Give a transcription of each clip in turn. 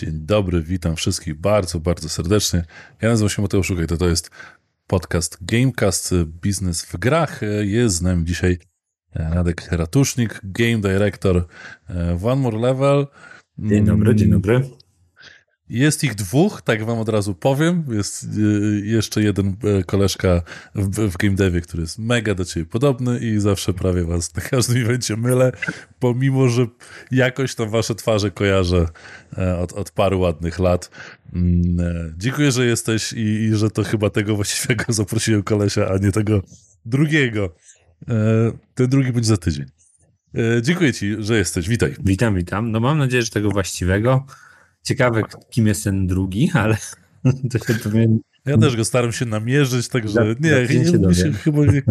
Dzień dobry, witam wszystkich bardzo, bardzo serdecznie. Ja nazywam się Mateusz Szukaj, to to jest podcast Gamecast, biznes w grach. Jest z nami dzisiaj e, Radek Ratusznik, game director e, One More Level. Dzień dobry, dzień dobry. Jest ich dwóch, tak wam od razu powiem. Jest e, jeszcze jeden e, koleżka w, game devie, który jest mega do ciebie podobny i zawsze prawie was na każdym evencie mylę, pomimo, że jakoś tam wasze twarze kojarzę e, od, od paru ładnych lat. Mm, dziękuję, że jesteś i, i że to chyba tego właściwego zaprosiłem kolesia, a nie tego drugiego. Ten drugi będzie za tydzień. Dziękuję ci, że jesteś. Witaj. Witam, witam. No mam nadzieję, że tego właściwego. Ciekawe, tak. kim jest ten drugi, ale to się powiem... Ja też go staram się namierzyć, także nie, nie, nie się chyba nie...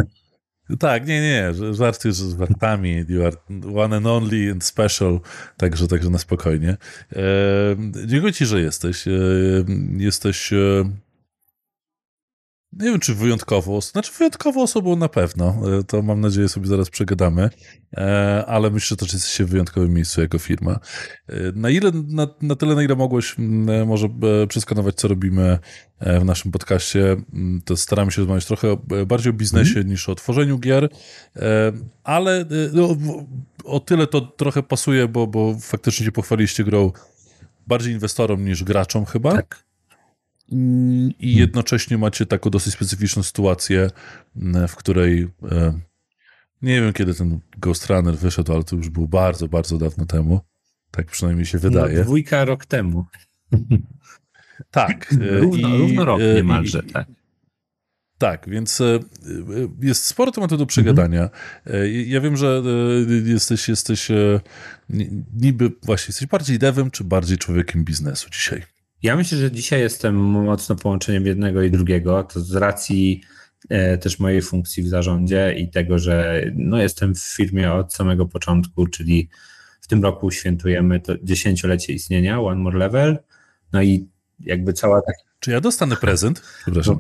Tak, nie, nie, żart już z wartami, you are one and only and special, także, także na spokojnie. E, dziękuję ci, że jesteś. E, jesteś e, nie wiem, czy wyjątkowo, znaczy wyjątkową osobą na pewno, e, to mam nadzieję sobie zaraz przegadamy, e, ale myślę że to że jesteście w wyjątkowym miejscu jako firma. E, na ile, na, na tyle, na ile mogłeś może przeskanować, co robimy w naszym podcaście, to staramy się rozmawiać trochę bardziej o biznesie mm. niż o tworzeniu gier, ale no, o tyle to trochę pasuje, bo, bo faktycznie się pochwaliście grą bardziej inwestorom niż graczom chyba. Tak i hmm. jednocześnie macie taką dosyć specyficzną sytuację, mm, w której e, nie wiem, kiedy ten Ghost Runner wyszedł, ale to już był bardzo, bardzo dawno temu. Tak przynajmniej się no, wydaje. No, dwójka rok temu. Tak. E, równo, i, równo rok e, niemalże, i, tak. Tak, więc jest sporo tematu do przegadania. Mhm. Ja wiem, że jesteś, jesteś niby właśnie jesteś bardziej devem, czy bardziej człowiekiem biznesu dzisiaj? Ja myślę, że dzisiaj jestem mocno połączeniem jednego i drugiego. To z racji e, też mojej funkcji w zarządzie i tego, że no, jestem w firmie od samego początku, czyli w tym roku świętujemy to dziesięciolecie istnienia One More Level. No i jakby cała taka czy ja dostanę prezent? Przepraszam.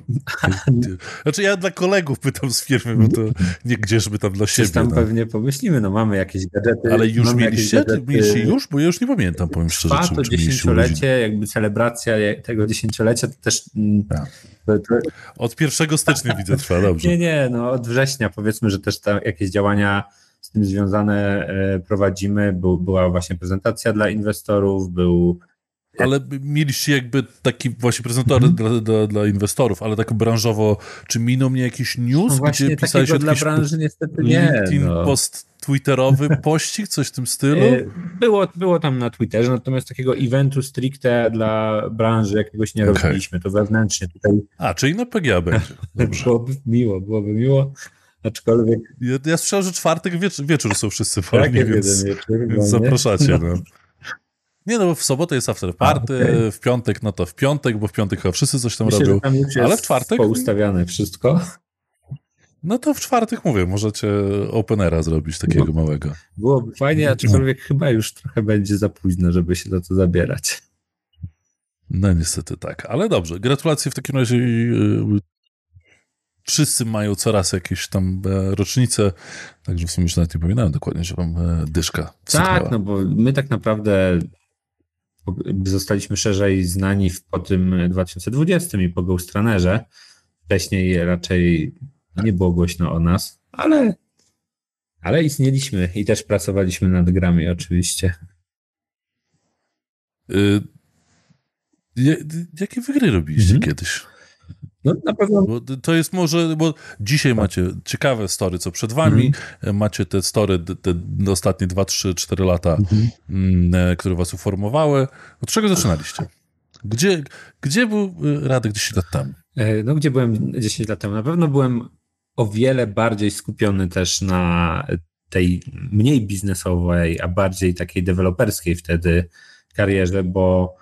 Znaczy ja dla kolegów pytam z firmy, bo to nie gdzieżby tam dla siebie. tam no. pewnie pomyślimy, no mamy jakieś gadżety. Ale już mieliście? Mieliście już? Bo ja już nie pamiętam, powiem szczerze. Trwa to dziesięciolecie, jakby celebracja tego dziesięciolecia to też... Ja. Mm, tak. To, to... Od 1 stycznia widzę trwa, dobrze. Nie, nie, no od września powiedzmy, że też tam jakieś działania z tym związane e, prowadzimy. była właśnie prezentacja dla inwestorów, był ale mieliście jakby taki właśnie prezentator mm -hmm. dla, dla, dla, inwestorów, ale tak branżowo, czy minął mnie jakiś news, no gdzie pisałeś dla branży niestety nie. LinkedIn no. post twitterowy pościg, coś w tym stylu? Y, było, było tam na Twitterze, natomiast takiego eventu stricte dla branży jakiegoś nie okay. robiliśmy, to wewnętrznie tutaj. A, czyli na PGA będzie. Dobrze. byłoby miło, byłoby miło. Aczkolwiek. Ja, ja słyszałem, że czwartek wiecz wieczór są wszyscy tak wolni, więc, wieczór, więc zapraszacie. No. No. Nie no, bo w sobotę jest after party, A, okay. w piątek no to w piątek, bo w piątek chyba wszyscy coś tam Myślę, robią, tam ale w czwartek... poustawiane wszystko. No to w czwartek mówię, możecie openera zrobić takiego no. małego. Byłoby fajnie, no. aczkolwiek no. chyba już trochę będzie za późno, żeby się do to zabierać. No niestety tak, ale dobrze. Gratulacje w takim razie. Y, wszyscy mają coraz jakieś tam e, rocznice, także w sumie już nawet nie pamiętałem dokładnie, że wam e, dyszka. Tak, no bo my tak naprawdę zostaliśmy szerzej znani po tym 2020 i po Ghostranerze. Wcześniej raczej nie było głośno o nas, ale, ale istnieliśmy i też pracowaliśmy nad grami oczywiście. Y- jakie wygry robiliście mhm. kiedyś? No, na pewno. Bo to jest może, bo dzisiaj tak. macie ciekawe story, co przed wami. Mhm. Macie te story, te ostatnie 2, 3, 4 lata, mhm. Mm, e, które was uformowały. Od czego zaczynaliście? Gdzie, gdzie był y, Radek 10 lat temu? E, no, gdzie byłem 10 lat temu? Na pewno byłem o wiele bardziej skupiony też na tej mniej biznesowej, a bardziej takiej deweloperskiej wtedy karierze, bo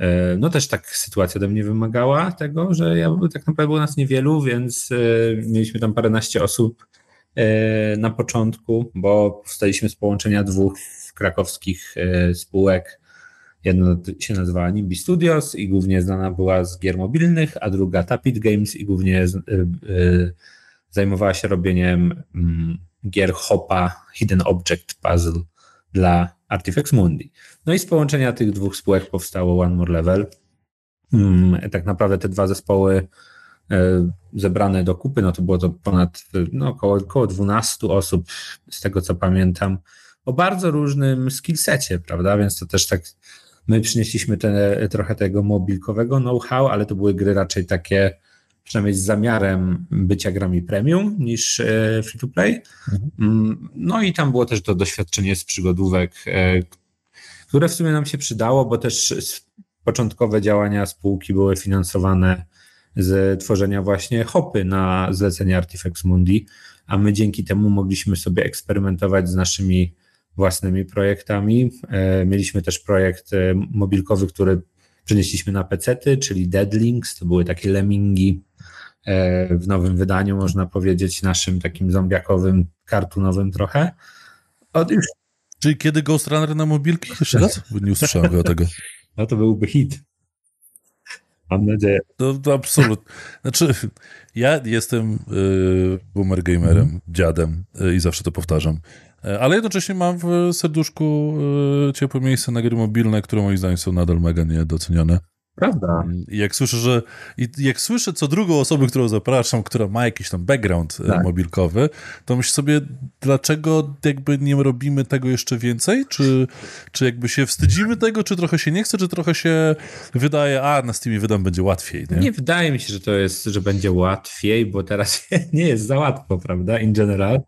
E, no też tak sytuacja ode mnie wymagała tego, że ja tak naprawdę było nas niewielu, więc e, mieliśmy tam paręnaście osób e, na początku, bo powstaliśmy z połączenia dwóch krakowskich spółek. Jedna się nazywała Nimbi Studios i głównie znana była z gier mobilnych, a druga Tapit Games i głównie zajmowała się robieniem mm, gier hopa Hidden Object Puzzle dla Artifex Mundi. No i z połączenia tych dwóch spółek powstało One More Level. Mm, tak naprawdę te dwa zespoły e, zebrane do kupy, no to było to ponad no, około, około 12 osób, z tego co pamiętam, o bardzo różnym skillsecie, prawda? Więc to też tak my przynieśliśmy te, trochę tego mobilkowego know-how, ale to były gry raczej takie przynajmniej z zamiarem bycia grami premium niż e, free to play. Mhm. No i tam było też to doświadczenie z przygodówek, e, które w sumie nam się przydało, bo też początkowe działania spółki były finansowane z tworzenia właśnie hopy na zlecenie Artifex Mundi, a my dzięki temu mogliśmy sobie eksperymentować z naszymi własnymi projektami. E, mieliśmy też projekt mobilkowy, który Przenieśliśmy na pecety, czyli Deadlinks, to były takie lemingi e, w nowym wydaniu, można powiedzieć, naszym takim zombiakowym, kartunowym trochę. Od już... Czyli kiedy Ghost Runner na mobilki? Jeszcze raz? Nie usłyszałem go tego. No to byłby hit. Mam nadzieję. No to, to absolutnie. Znaczy, ja jestem y, boomer gamerem, dziadem y, i zawsze to powtarzam. E, ale jednocześnie mam w serduszku e, ciepłe miejsce na gry mobilne, które moim zdaniem są nadal mega niedocenione. Prawda. Mm, I jak słyszę, że i jak słyszę co drugą osobę, którą zapraszam, która ma jakiś tam background e, tak. mobilkowy, to myślę sobie, dlaczego jakby nie robimy tego jeszcze więcej? Czy, czy jakby się wstydzimy tego, czy trochę się nie chce, czy trochę się wydaje, a na Steamie wydam będzie łatwiej. Nie, nie wydaje mi się, że to jest, że będzie łatwiej, bo teraz nie jest za łatwo, prawda? In general.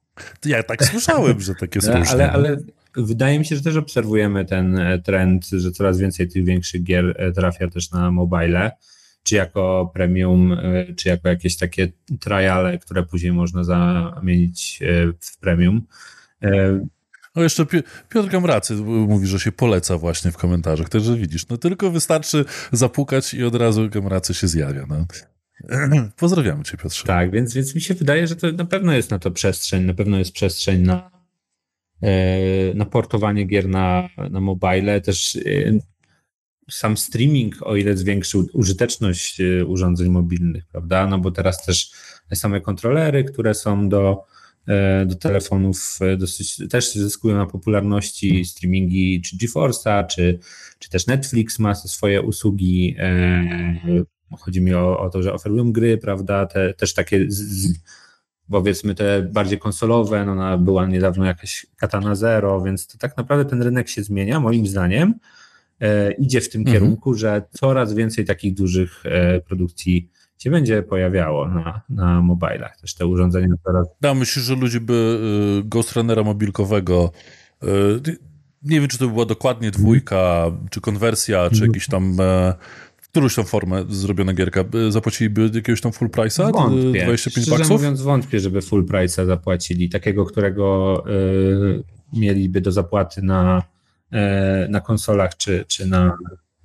Ja tak słyszałem, że takie są no, Ale, ale wydaje mi się, że też obserwujemy ten e, trend, że coraz więcej tych większych gier e, trafia też na mobile, czy jako premium, e, czy jako jakieś takie triale, które później można zamienić w premium. No jeszcze Piotr Gamracy mówi, że się poleca właśnie w komentarzach, także widzisz, no tylko wystarczy zapukać i od razu Gamracy się zjawia. No. Pozdrawiamy Cię, Piotrze. Tak, więc, więc mi się wydaje, że to na pewno jest na to przestrzeń, na pewno jest przestrzeń na, e, na portowanie gier na, na mobile, też e, sam streaming, o ile zwiększył użyteczność e, urządzeń mobilnych, prawda? No bo teraz też same kontrolery, które są do, do telefonów dosyć, też zyskują na popularności streamingi czy GeForce'a, czy, czy też Netflix ma swoje usługi Chodzi mi o, o to, że oferują gry, prawda, te, też takie z, z, powiedzmy te bardziej konsolowe, no była niedawno jakaś Katana Zero, więc to tak naprawdę ten rynek się zmienia, moim zdaniem, e, idzie w tym mhm. kierunku, że coraz więcej takich dużych e, produkcji się będzie pojawiało na, na mobilach, też te urządzenia coraz... Ja myślę, że ludzie by y, Ghost Runnera mobilkowego y, nie wiem, czy to była dokładnie dwójka, czy konwersja, czy mhm. jakiś tam e, którąś tam formę zrobiona gierka. E, zapłaciliby jakiegoś tam full price'a? Wątpię. 25 Szczerze baksów? mówiąc wątpię, żeby full price'a zapłacili. Takiego, którego y, mieliby do zapłaty na, y, na konsolach czy, czy na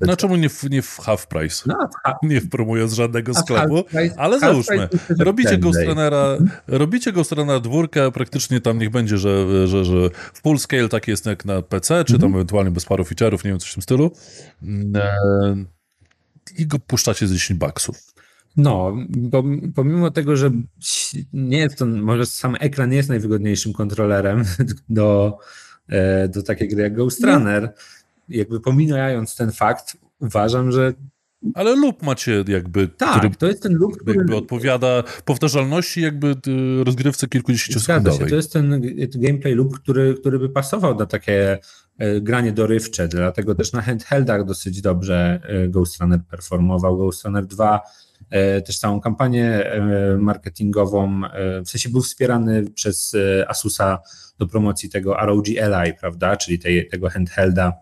no czemu nie w, nie w half price? No, half. Nie promując żadnego sklepu, price, ale załóżmy, mhm. robicie Ghost Runnera, robicie go Runnera dwórkę, praktycznie tam niech będzie, że, że, że w full scale taki jest jak na PC, czy tam mm -hmm. ewentualnie bez paru feature'ów, nie wiem, coś w tym stylu. Mm, i go puszczacie z 10 baksów. No, bo, pomimo tego, że nie jest to, może sam ekran nie jest najwygodniejszym kontrolerem do, e, do takiej gry jak Ghost no. Runner, jakby pominając ten fakt, uważam, że ale loop macie jakby... Tak, który, to jest ten lub, który... Jakby odpowiada powtarzalności jakby y, rozgrywce kilkudziesięciosekundowej. Zgadza to jest ten gameplay loop, który, który by pasował na takie e, granie dorywcze, dlatego też na handheldach dosyć dobrze e, Ghost Runner performował. Ghost Runner 2 e, też całą kampanię marketingową, w sensie był wspierany przez Asusa do promocji tego ROG Ally, prawda, czyli tej, tego handhelda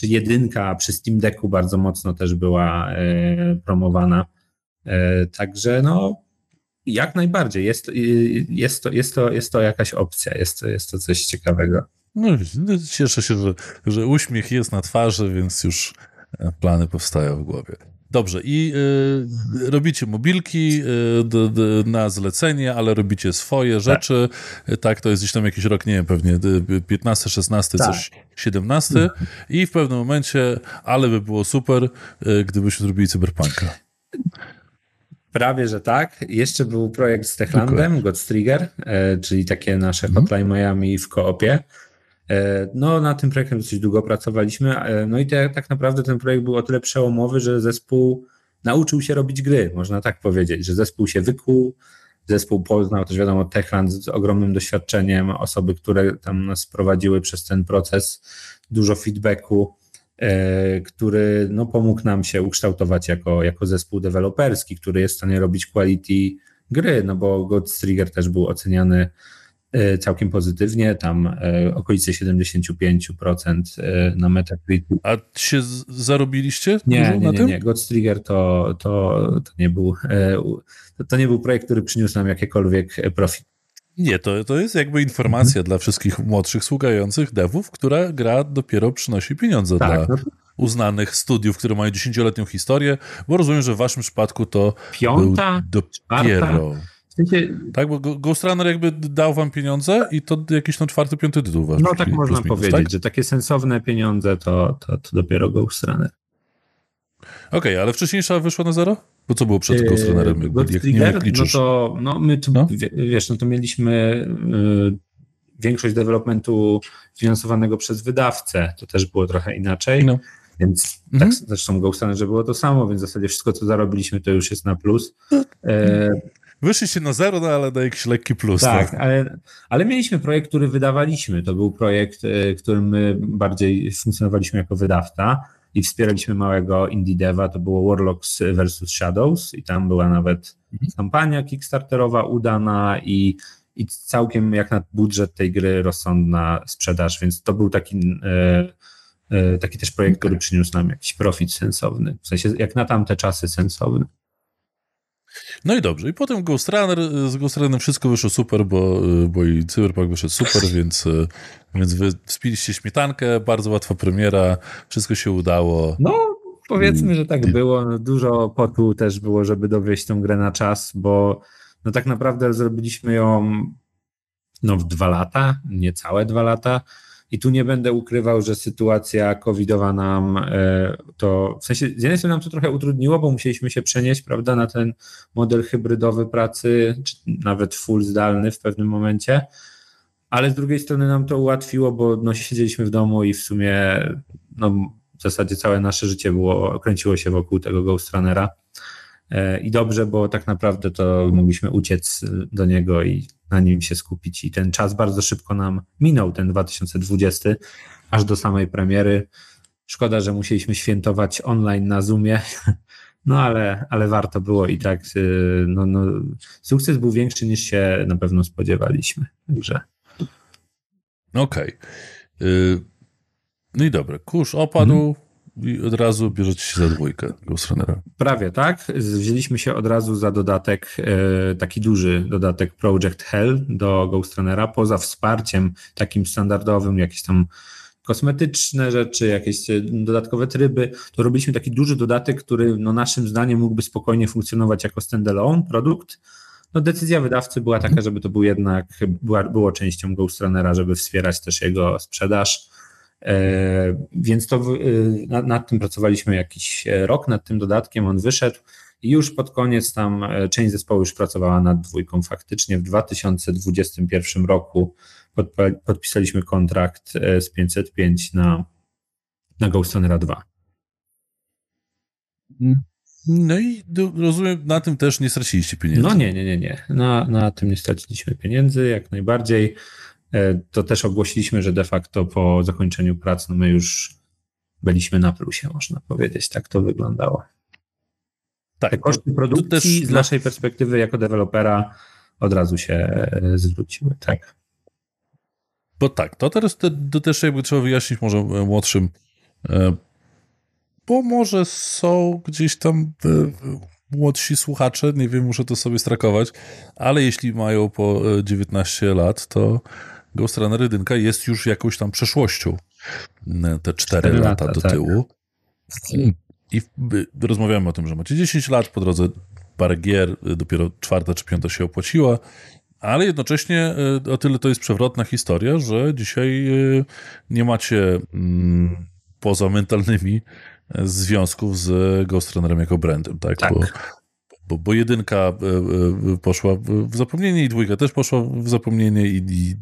czy jedynka przy Steam Decku bardzo mocno też była e, promowana. E, także no, jak najbardziej. Jest, e, jest, to, jest, to, jest to jakaś opcja, jest, jest to coś ciekawego. No, cieszę się, że, że uśmiech jest na twarzy, więc już plany powstają w głowie. Dobrze, i y, robicie mobilki y, d, d, na zlecenie, ale robicie swoje tak. rzeczy. Tak. tak, to jest gdzieś tam jakiś rok, nie wiem, pewnie 15, y, 16, y, tak. coś 17. Mhm. I w pewnym momencie, ale by było super, y, gdybyśmy zrobili cyberpunka. Prawie, że tak. Jeszcze był projekt z Techlandem, Godstrigger, y, czyli takie nasze mhm. Hotline Miami w koopie. E, no, na tym projektem dosyć długo pracowaliśmy, e, no i te, tak naprawdę ten projekt był o tyle przełomowy, że zespół nauczył się robić gry, można tak powiedzieć, że zespół się wykuł, zespół poznał też wiadomo Techland z ogromnym doświadczeniem, osoby, które tam nas prowadziły przez ten proces, dużo feedbacku, e, który no, pomógł nam się ukształtować jako, jako zespół deweloperski, który jest w stanie robić quality gry, no bo Trigger też był oceniany E, całkiem pozytywnie, tam e, okolice 75% e, na Metacritic. A się zarobiliście nie, dużo nie, na nie, tym? Nie, Godstrigger to, to, to, nie był, to, to nie był projekt, który przyniósł nam jakiekolwiek profit. Nie, to, to jest jakby informacja mhm. dla wszystkich młodszych, słuchających devów, która gra dopiero przynosi pieniądze tak, dla no. uznanych studiów, które mają dziesięcioletnią historię, bo rozumiem, że w waszym przypadku to Piąta, był dopiero... Czwarta tak, bo Ghost Runner jakby dał wam pieniądze i to jakiś tam czwarty, piąty tytuł No tak można minus, tak? powiedzieć, tak? że takie sensowne pieniądze to, to, to dopiero Ghost Runner. Okej, okay, ale wcześniejsza wyszła na zero? Bo co było przed yy, Ghost Runnerem? Eee, Ghost Trigger, no to no my tu, no? wiesz, no to mieliśmy yy, większość developmentu finansowanego przez wydawcę, to też było trochę inaczej. No. Więc tak mhm. tak zresztą Ghost Runnerze było to samo, więc w zasadzie wszystko, co zarobiliśmy, to już jest na plus. No. Yy, się na zero, no, ale na jakiś lekki plus. Tak, tak, Ale, ale mieliśmy projekt, który wydawaliśmy. To był projekt, e, którym my bardziej funkcjonowaliśmy jako wydawca i wspieraliśmy małego indie deva, to było Warlocks vs Shadows i tam była nawet mhm. kampania kickstarterowa udana i, i całkiem jak na budżet tej gry rozsądna sprzedaż, więc to był taki, e, e, taki też projekt, który przyniósł nam jakiś profit sensowny, w sensie jak na tamte czasy sensowny. No i dobrze. I potem Ghost Runner, y, z Ghost Runnerem wszystko wyszło super, bo, y, bo i Cyberpunk wyszedł super, więc, y, więc wy spiliście śmietankę, bardzo łatwa premiera, wszystko się udało. No, powiedzmy, że tak było. No, dużo potu też było, żeby dowieść tą grę na czas, bo no tak naprawdę zrobiliśmy ją no w dwa lata, niecałe dwa lata, i tu nie będę ukrywał, że sytuacja covidowa nam e, to, w sensie z jednej strony nam to trochę utrudniło, bo musieliśmy się przenieść, prawda, na ten model hybrydowy pracy, czy nawet full zdalny w pewnym momencie, ale z drugiej strony nam to ułatwiło, bo no, siedzieliśmy w domu i w sumie no, w zasadzie całe nasze życie było, kręciło się wokół tego ghostrunnera. E, i dobrze, bo tak naprawdę to mogliśmy uciec y, do niego i na nim się skupić. I ten czas bardzo szybko nam minął, ten 2020, aż do samej premiery. Szkoda, że musieliśmy świętować online na Zoomie, no ale, ale warto było i tak y, no, no, sukces był większy niż się na pewno spodziewaliśmy. Także. Okej. Okay. No i dobra, kurz opadł, hmm i od razu bierzecie się za dwójkę Ghostrunnera. Prawie tak. Wzięliśmy się od razu za dodatek, e, taki duży dodatek Project Hell do Ghostrunnera, poza wsparciem takim standardowym, jakieś tam kosmetyczne rzeczy, jakieś e, dodatkowe tryby, to robiliśmy taki duży dodatek, który no, naszym zdaniem mógłby spokojnie funkcjonować jako standalone produkt, no decyzja wydawcy była taka, żeby to był jednak, była, było częścią Ghostrunnera, żeby wspierać też jego sprzedaż. E, więc to e, nad, nad tym pracowaliśmy jakiś e, rok, nad tym dodatkiem on wyszedł i już pod koniec tam część zespołu już pracowała nad dwójką faktycznie. W 2021 roku podpisaliśmy kontrakt z 505 na, na Ghost Runnera 2. No i do, rozumiem, na tym też nie straciliście pieniędzy. No nie, nie, nie, nie. Na, na tym nie straciliśmy pieniędzy, jak najbardziej. E, to też ogłosiliśmy, że de facto po zakończeniu prac no my już byliśmy na plusie, można powiedzieć. Tak to wyglądało. Tak, Te koszty produkcji z naszej perspektywy jako dewelopera od razu się e, zwróciły, tak. Bo tak, to teraz to, to też jakby trzeba wyjaśnić może e, młodszym, bo może są gdzieś tam młodsi słuchacze, nie wiem, muszę to sobie strakować, ale jeśli mają po 19 lat, to Ghost Runner 1 jest już jakąś tam przeszłością. Mm, te 4, lata, lata, do tak. tyłu. I rozmawiamy o tym, że macie 10 lat, po drodze parę gier, y, dopiero czwarta czy piąta się opłaciła, ale jednocześnie y, o tyle to jest przewrotna historia, że dzisiaj y, nie macie mm, poza mentalnymi związków z Ghost Runnerem jako brandem, tak? tak. Bo bo, bo jedynka e, e, poszła w zapomnienie i dwójka też poszła w zapomnienie i, i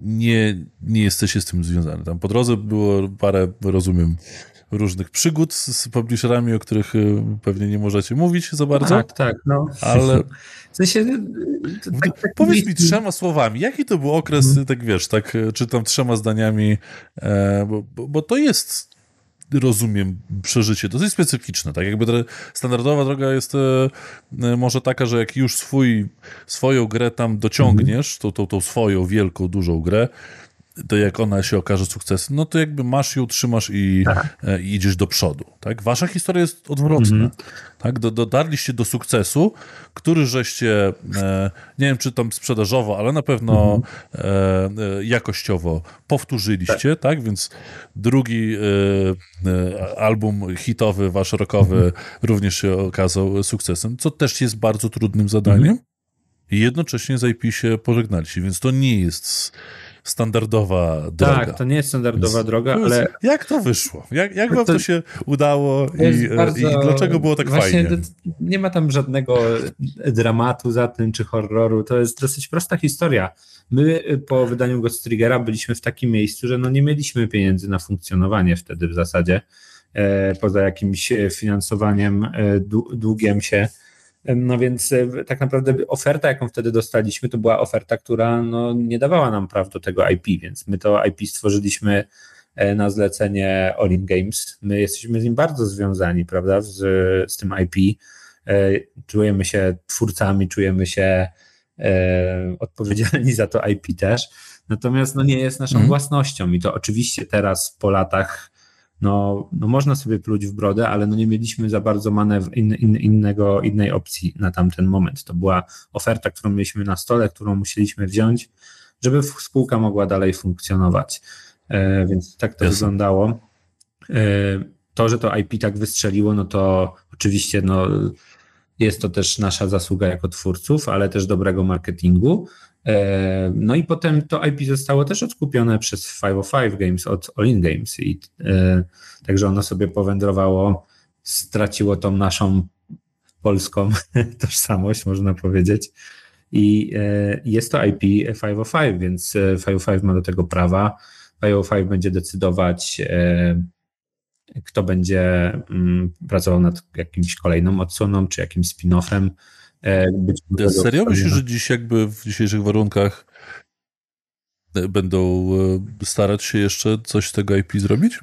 nie, nie jesteście z tym związany. Tam po drodze było parę, rozumiem, różnych przygód z publisherami, o których e, pewnie nie możecie mówić za bardzo. Tak, tak, no. Ale... W sensie, tak, tak, Powiedz mi trzema słowami, jaki to był okres, mhm. tak wiesz, tak, czy tam trzema zdaniami, bo, bo, bo to jest rozumiem przeżycie dosyć specyficzne. Tak jakby standardowa droga jest e, e, może taka, że jak już swój, swoją grę tam dociągniesz, mhm. to tą swoją wielką, dużą grę, to jak ona się okaże sukcesem, no to jakby masz i utrzymasz i, tak. E, i idziesz do przodu. Tak? Wasza historia jest odwrotna. Mhm. Tak? Do, dotarliście do sukcesu, który żeście, e, nie wiem czy tam sprzedażowo, ale na pewno mhm. e, e, jakościowo powtórzyliście, tak? tak? Więc drugi e, e album hitowy, wasz rokowy mhm. również się okazał sukcesem, co też jest bardzo trudnym zadaniem. Mhm. I jednocześnie z IP się pożegnaliście, więc to nie jest standardowa tak, droga. Tak, to nie jest standardowa Więc, droga, ale... Jak to wyszło? Jak, jak wam to, to się udało to i, e, bardzo... i, dlaczego było tak Właśnie fajnie? Nie ma tam żadnego dramatu za tym, czy horroru. To jest dosyć prosta historia. My y, po wydaniu Ghost Triggera byliśmy w takim miejscu, że no nie mieliśmy pieniędzy na funkcjonowanie wtedy w zasadzie, e, poza jakimś e, finansowaniem, długiem się no więc e, tak naprawdę oferta, jaką wtedy dostaliśmy, to była oferta, która no, nie dawała nam praw do tego IP, więc my to IP stworzyliśmy e, na zlecenie All In Games. My jesteśmy z nim bardzo związani, prawda, z, z tym IP. E, czujemy się twórcami, czujemy się e, odpowiedzialni za to IP też. Natomiast no, nie jest naszą mm. własnością i to oczywiście teraz po latach no, no można sobie pluć w brodę, ale no nie mieliśmy za bardzo manewr in, in, innego, innej opcji na tamten moment. To była oferta, którą mieliśmy na stole, którą musieliśmy wziąć, żeby spółka mogła dalej funkcjonować. E, więc tak to Jasne. wyglądało. E, to, że to IP tak wystrzeliło, no to oczywiście no, jest to też nasza zasługa jako twórców, ale też dobrego marketingu, E, no i potem to IP zostało też odkupione przez 505 Games od All In Games i e, także ono sobie powędrowało, straciło tą naszą polską tożsamość, można powiedzieć. I e, jest to IP 505, więc 505 ma do tego prawa. 505 będzie decydować, kto będzie mm, pracował nad jakimś kolejną odsłoną czy jakimś spin-offem E, być e, Serio myślisz, że dziś jakby w dzisiejszych warunkach e, będą starać się jeszcze coś z tego IP zrobić?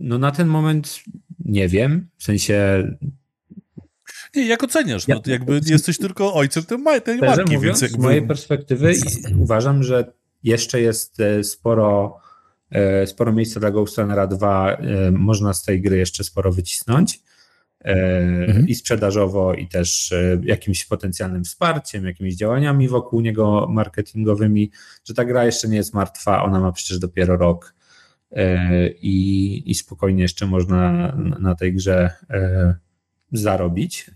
No na ten moment nie wiem, w sensie... Nie, jak oceniasz? No, ja... jakby jesteś tylko ojcem tej, tej marki, mówiąc, więc jakby... Z mojej perspektywy uważam, że jeszcze jest sporo, sporo miejsca dla Ghost Runnera 2, można z tej gry jeszcze sporo wycisnąć. E, mhm. i sprzedażowo, i też e, jakimś potencjalnym wsparciem, jakimiś działaniami wokół niego marketingowymi, że ta gra jeszcze nie jest martwa, ona ma przecież dopiero rok e, i, i spokojnie jeszcze można na tej grze zarobić.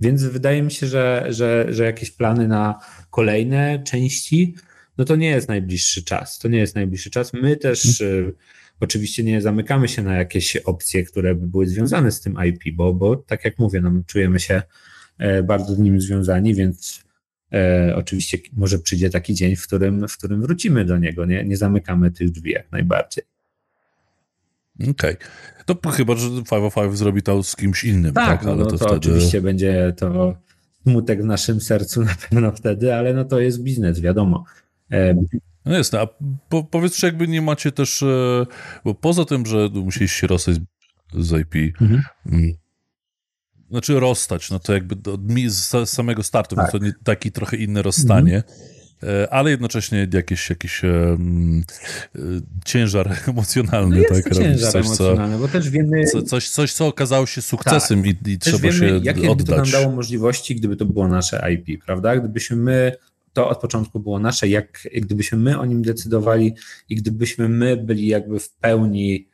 Więc wydaje mi się, że, że, że jakieś plany na kolejne części, no to nie jest najbliższy czas. To nie jest najbliższy czas. My też. Hmm Oczywiście nie zamykamy się na jakieś opcje, które by były związane z tym IP, bo, bo tak jak mówię, no, czujemy się e, bardzo z nim związani, więc e, oczywiście może przyjdzie taki dzień, w którym, w którym wrócimy do niego, nie, nie zamykamy tych drzwi jak najbardziej. Okej. Okay. chyba, że 505 zrobi to z kimś innym, tak? tak? Ale no, to, to wtedy... oczywiście będzie to smutek w naszym sercu na pewno wtedy, ale no to jest biznes, wiadomo. E, no jest a po, powiedz, czy jakby nie macie też, e, bo poza tym, że musieliście się rozstać z IP, mhm. Mm, znaczy rozstać, no to jakby od, z samego startu, tak. to nie, taki trochę inne rozstanie, mhm. E, ale jednocześnie jakiś, jakiś e, um, mm, ciężar emocjonalny. No jest tak, ciężar coś, emocjonalny, co, bo też wiemy... Co, coś, coś, co okazało się sukcesem tak. i, i tak. trzeba wiemy, się jakie oddać. Jakie to nam dało możliwości, gdyby to było nasze IP, prawda? Gdybyśmy my to od początku było nasze, jak gdybyśmy my o nim decydowali i gdybyśmy my byli jakby w pełni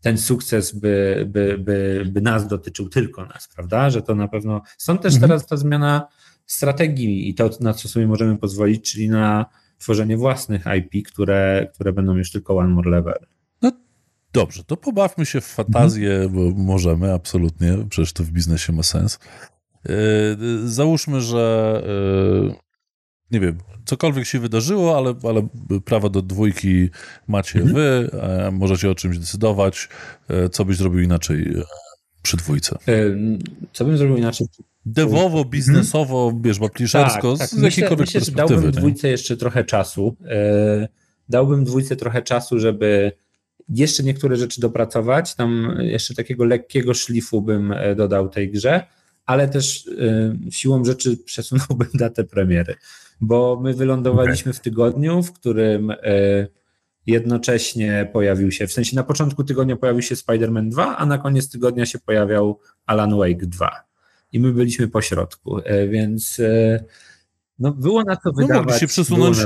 ten sukces by, by, by, by nas dotyczył tylko nas, prawda? Że to na pewno. Stąd też mhm. teraz ta zmiana strategii i to, na co sobie możemy pozwolić, czyli na tworzenie własnych IP, które, które będą już tylko one more level. No dobrze, to pobawmy się w fantazję, mhm. bo możemy, absolutnie, przecież to w biznesie ma sens. Yy, załóżmy, że yy nie wiem, cokolwiek się wydarzyło, ale, ale prawa do dwójki macie mhm. wy, e, możecie o czymś decydować. E, co byś zrobił inaczej e, przy dwójce? Co bym zrobił inaczej? Dewowo, mhm. biznesowo, mhm. wiesz, bapliszersko, tak, tak. z jakiejkolwiek myślę, myślę, dałbym nie? dwójce jeszcze trochę czasu. Dałbym dwójce trochę czasu, żeby jeszcze niektóre rzeczy dopracować. Tam jeszcze takiego lekkiego szlifu bym dodał tej grze ale też y, siłą rzeczy przesunąłbym datę premiery bo my wylądowaliśmy okay. w tygodniu, w którym e, jednocześnie pojawił się, w sensie na początku tygodnia pojawił się Spider-Man 2, a na koniec tygodnia się pojawiał Alan Wake 2. I my byliśmy po środku, e, więc e, no, było na co wydawać. No, mogli się przesunąć,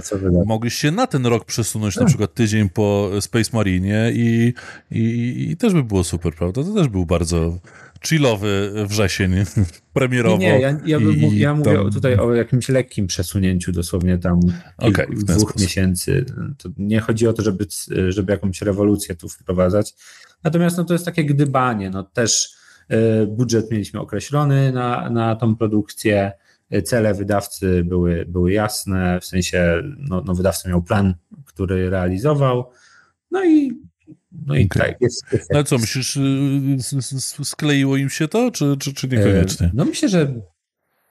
mogli się na ten rok przesunąć tak. na przykład tydzień po Space Marine i, i, i też by było super, prawda? To też był bardzo chillowy wrzesień premierowo. Nie, ja, ja, bym, ja mówię tam... tutaj o jakimś lekkim przesunięciu dosłownie tam okay, dwóch sposób. miesięcy. To nie chodzi o to, żeby, żeby jakąś rewolucję tu wprowadzać. Natomiast no, to jest takie gdybanie. No, też e, budżet mieliśmy określony na, na tą produkcję. Cele wydawcy były, były jasne, w sensie no, no wydawca miał plan, który realizował. No i no i okay. tak. Jest, jest, no co, myślisz, y, y, skleiło im się to, czy, czy, czy niekoniecznie? E, no myślę, że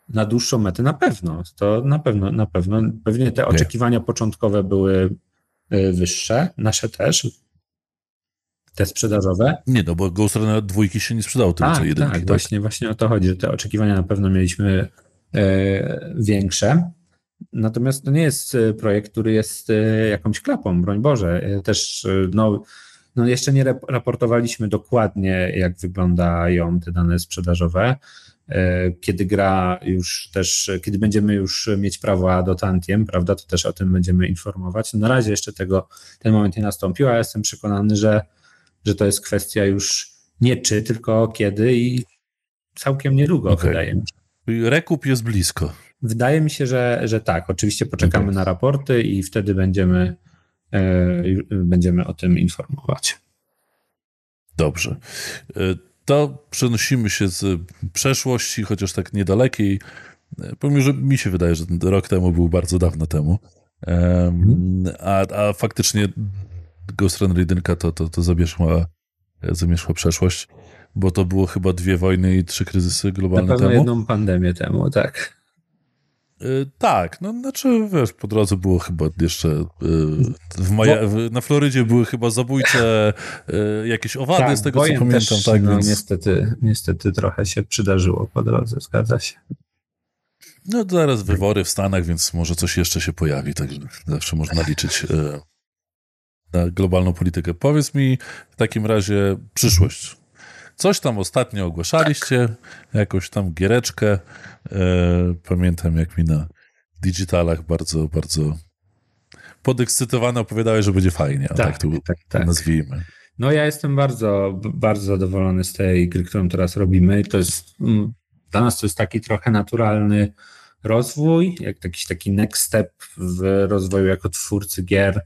na dłuższą metę na pewno. To na pewno, na pewno. Pewnie te okay. oczekiwania początkowe były e, wyższe, nasze też, te sprzedażowe. Nie, no bo Ghost dwójki się nie sprzedało tym, tak, co jedynki. Tak, tak, właśnie, właśnie o to chodzi, że te oczekiwania na pewno mieliśmy e, większe. Natomiast to nie jest projekt, który jest jakąś klapą, broń Boże. też no, no jeszcze nie raportowaliśmy dokładnie, jak wyglądają te dane sprzedażowe. E, kiedy gra już też, kiedy będziemy już mieć prawa do tantiem, prawda, to też o tym będziemy informować. Na razie jeszcze tego, ten moment nie nastąpił, ale jestem przekonany, że, że to jest kwestia już nie czy, tylko kiedy i całkiem niedługo, okay. wydaje mi się. Rekup jest blisko. Wydaje mi się, że, że tak. Oczywiście tak poczekamy okay. na raporty i wtedy będziemy E, będziemy o tym informować. Dobrze. E, to przenosimy się z przeszłości, chociaż tak niedalekiej, e, pomimo, że mi się wydaje, że ten rok temu był bardzo dawno temu, a, a faktycznie Ghost Runner 1 to, to, to zamierzchła, zamierzchła przeszłość, bo to było chyba dwie wojny i trzy kryzysy globalne Na pewno temu. jedną pandemię temu, tak. Y, tak, no znaczy wiesz, po drodze było chyba jeszcze y, w Maja, w, na Florydzie były chyba zabójcze y, jakieś owady tak, z tego co pamiętam. Też, tak, no, więc... niestety, niestety trochę się przydarzyło po drodze, zgadza się. No zaraz wybory w Stanach, więc może coś jeszcze się pojawi, także zawsze można liczyć na globalną politykę. Powiedz mi w takim razie przyszłość. Coś tam ostatnio ogłaszaliście, tak. jakąś tam giereczkę. E, pamiętam, jak mi na digitalach bardzo, bardzo podekscytowany opowiadałeś, że będzie fajnie. Tak, tak, to, tak, tak. nazwijmy. No ja jestem bardzo, bardzo zadowolony z tej gry, którą teraz robimy. To jest, mm, dla nas to jest taki trochę naturalny rozwój, jak jakiś taki next step w rozwoju jako twórcy gier.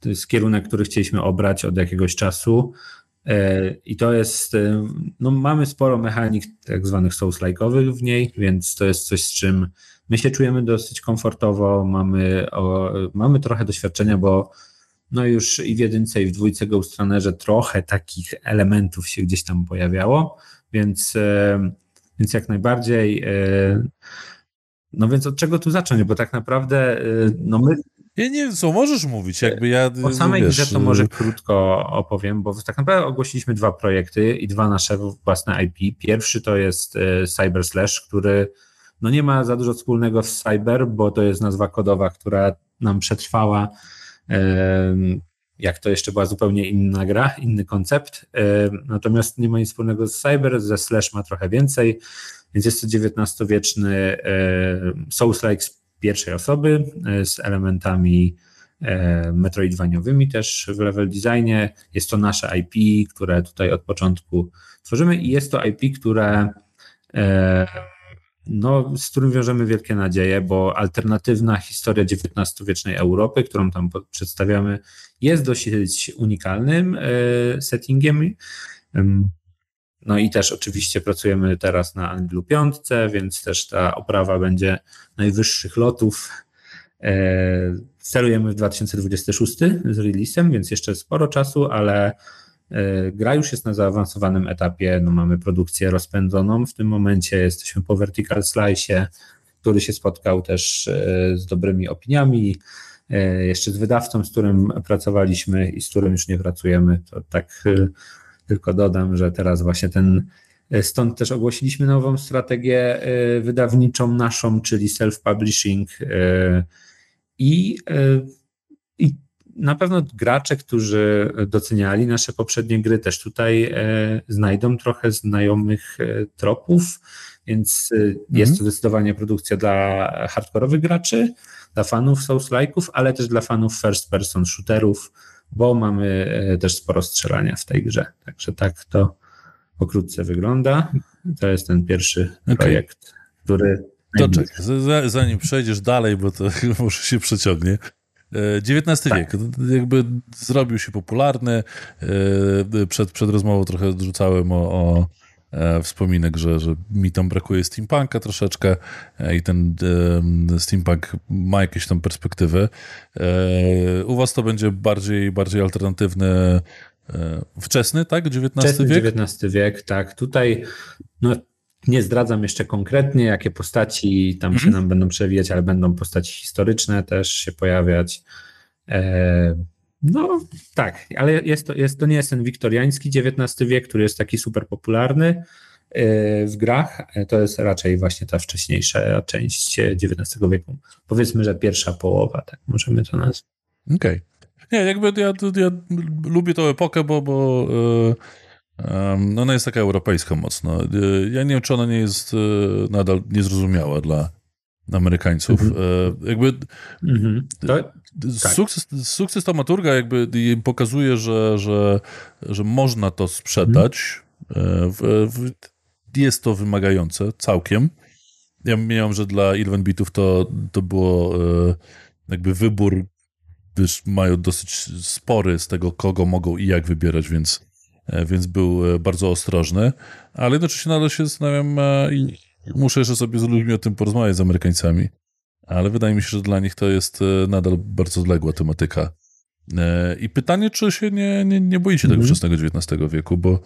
To jest kierunek, który chcieliśmy obrać od jakiegoś czasu. E, I to jest, e, no mamy sporo mechanik tak zwanych souls-like'owych w niej, więc to jest coś, z czym my się czujemy dosyć komfortowo, mamy, o, mamy trochę doświadczenia, bo no już i w jedynce, i w dwójce Ghostranerze trochę takich elementów się gdzieś tam pojawiało, więc, e, więc jak najbardziej... No więc od czego tu zacząć? Bo tak naprawdę no my ja nie wiem, co możesz mówić, jakby ja... O samej wiesz, grze to może y- krótko opowiem, bo tak naprawdę ogłosiliśmy dwa projekty i dwa nasze własne IP. Pierwszy to jest y, Cyber Slash, który no nie ma za dużo wspólnego z Cyber, bo to jest nazwa kodowa, która nam przetrwała, jak to jeszcze była zupełnie inna gra, inny koncept. Natomiast nie ma nic wspólnego z Cyber, ze Slash ma trochę więcej, więc jest to XIX-wieczny Souls-like pierwszej osoby e, z elementami e, metroidwaniowymi też w level designie. Jest to nasze IP, które tutaj od początku tworzymy i jest to IP, które e, no, z którym wiążemy wielkie nadzieje, bo alternatywna historia XIX-wiecznej Europy, którą tam przedstawiamy, jest dosyć unikalnym settingiem. No i też oczywiście pracujemy teraz na Anglu 5, więc też ta oprawa będzie najwyższych lotów. Celujemy w 2026 z releasem, więc jeszcze sporo czasu, ale e, gra już jest na zaawansowanym etapie. No, mamy produkcję rozpędzoną. W tym momencie jesteśmy po Vertical Slice, który się spotkał też e, z dobrymi opiniami e, jeszcze z wydawcą, z którym pracowaliśmy i z którym już nie pracujemy, to tak tylko dodam, że teraz właśnie ten e, Stąd też ogłosiliśmy nową strategię e, wydawniczą naszą, czyli self-publishing. E, I, I na pewno gracze, którzy doceniali nasze poprzednie gry, też tutaj znajdą trochę znajomych tropów, więc mhm. jest to zdecydowanie produkcja dla hardkorowych graczy, dla fanów Souls-like'ów, ale też dla fanów first-person shooterów bo mamy e, też sporo strzelania w tej grze. Także tak to pokrótce wygląda. To jest ten pierwszy okay. projekt, który. To zanim przejdziesz dalej, bo to może się przeciągnie. XIX e, tak. wiek, jakby zrobił się popularny. E, przed, przed rozmową trochę rzucałem o, o E, wspominek, że, że mi tam brakuje steampunka troszeczkę e, i ten steampunk ma jakieś tam perspektywy. E, u was to będzie bardziej, bardziej alternatywny wczesny, tak? XIX wczesny wiek? XIX wiek, tak. Tutaj no, nie zdradzam jeszcze konkretnie, jakie postaci tam się mhm. nam będą przewijać, ale będą postaci historyczne też się pojawiać. No tak, ale jest to, jest, to nie jest ten wiktoriański XIX wiek, który jest taki super popularny e, w grach. E, to jest raczej właśnie ta wcześniejsza część XIX wieku. Powiedzmy, że pierwsza połowa, tak możemy to nazwać. Okej. Okay. Nie, jakby ja, ja, lubię tę epokę, bo, bo yy, yy, ona jest taka europejska mocno. Yy, ja nie wiem, czy ona nie jest nadal niezrozumiała dla Amerykańców. Mm -hmm. Jakby mm -hmm. tak? sukces, sukces Taumaturga jakby pokazuje, że, że, że można to sprzedać. Mm -hmm. w, w, jest to wymagające całkiem. Ja miałem, że dla Irwin Bitów to, to było e, jakby wybór, gdyż mają dosyć spory z tego, kogo mogą i jak wybierać, więc, więc był bardzo ostrożny. Ale jednocześnie nadal no, się zastanawiam, Muszę jeszcze sobie z ludźmi o tym porozmawiać, z Amerykańcami, ale wydaje mi się, że dla nich to jest e, nadal bardzo odległa tematyka. E, I pytanie, czy się nie, nie, nie boicie tego mhm. wczesnego XIX wieku, bo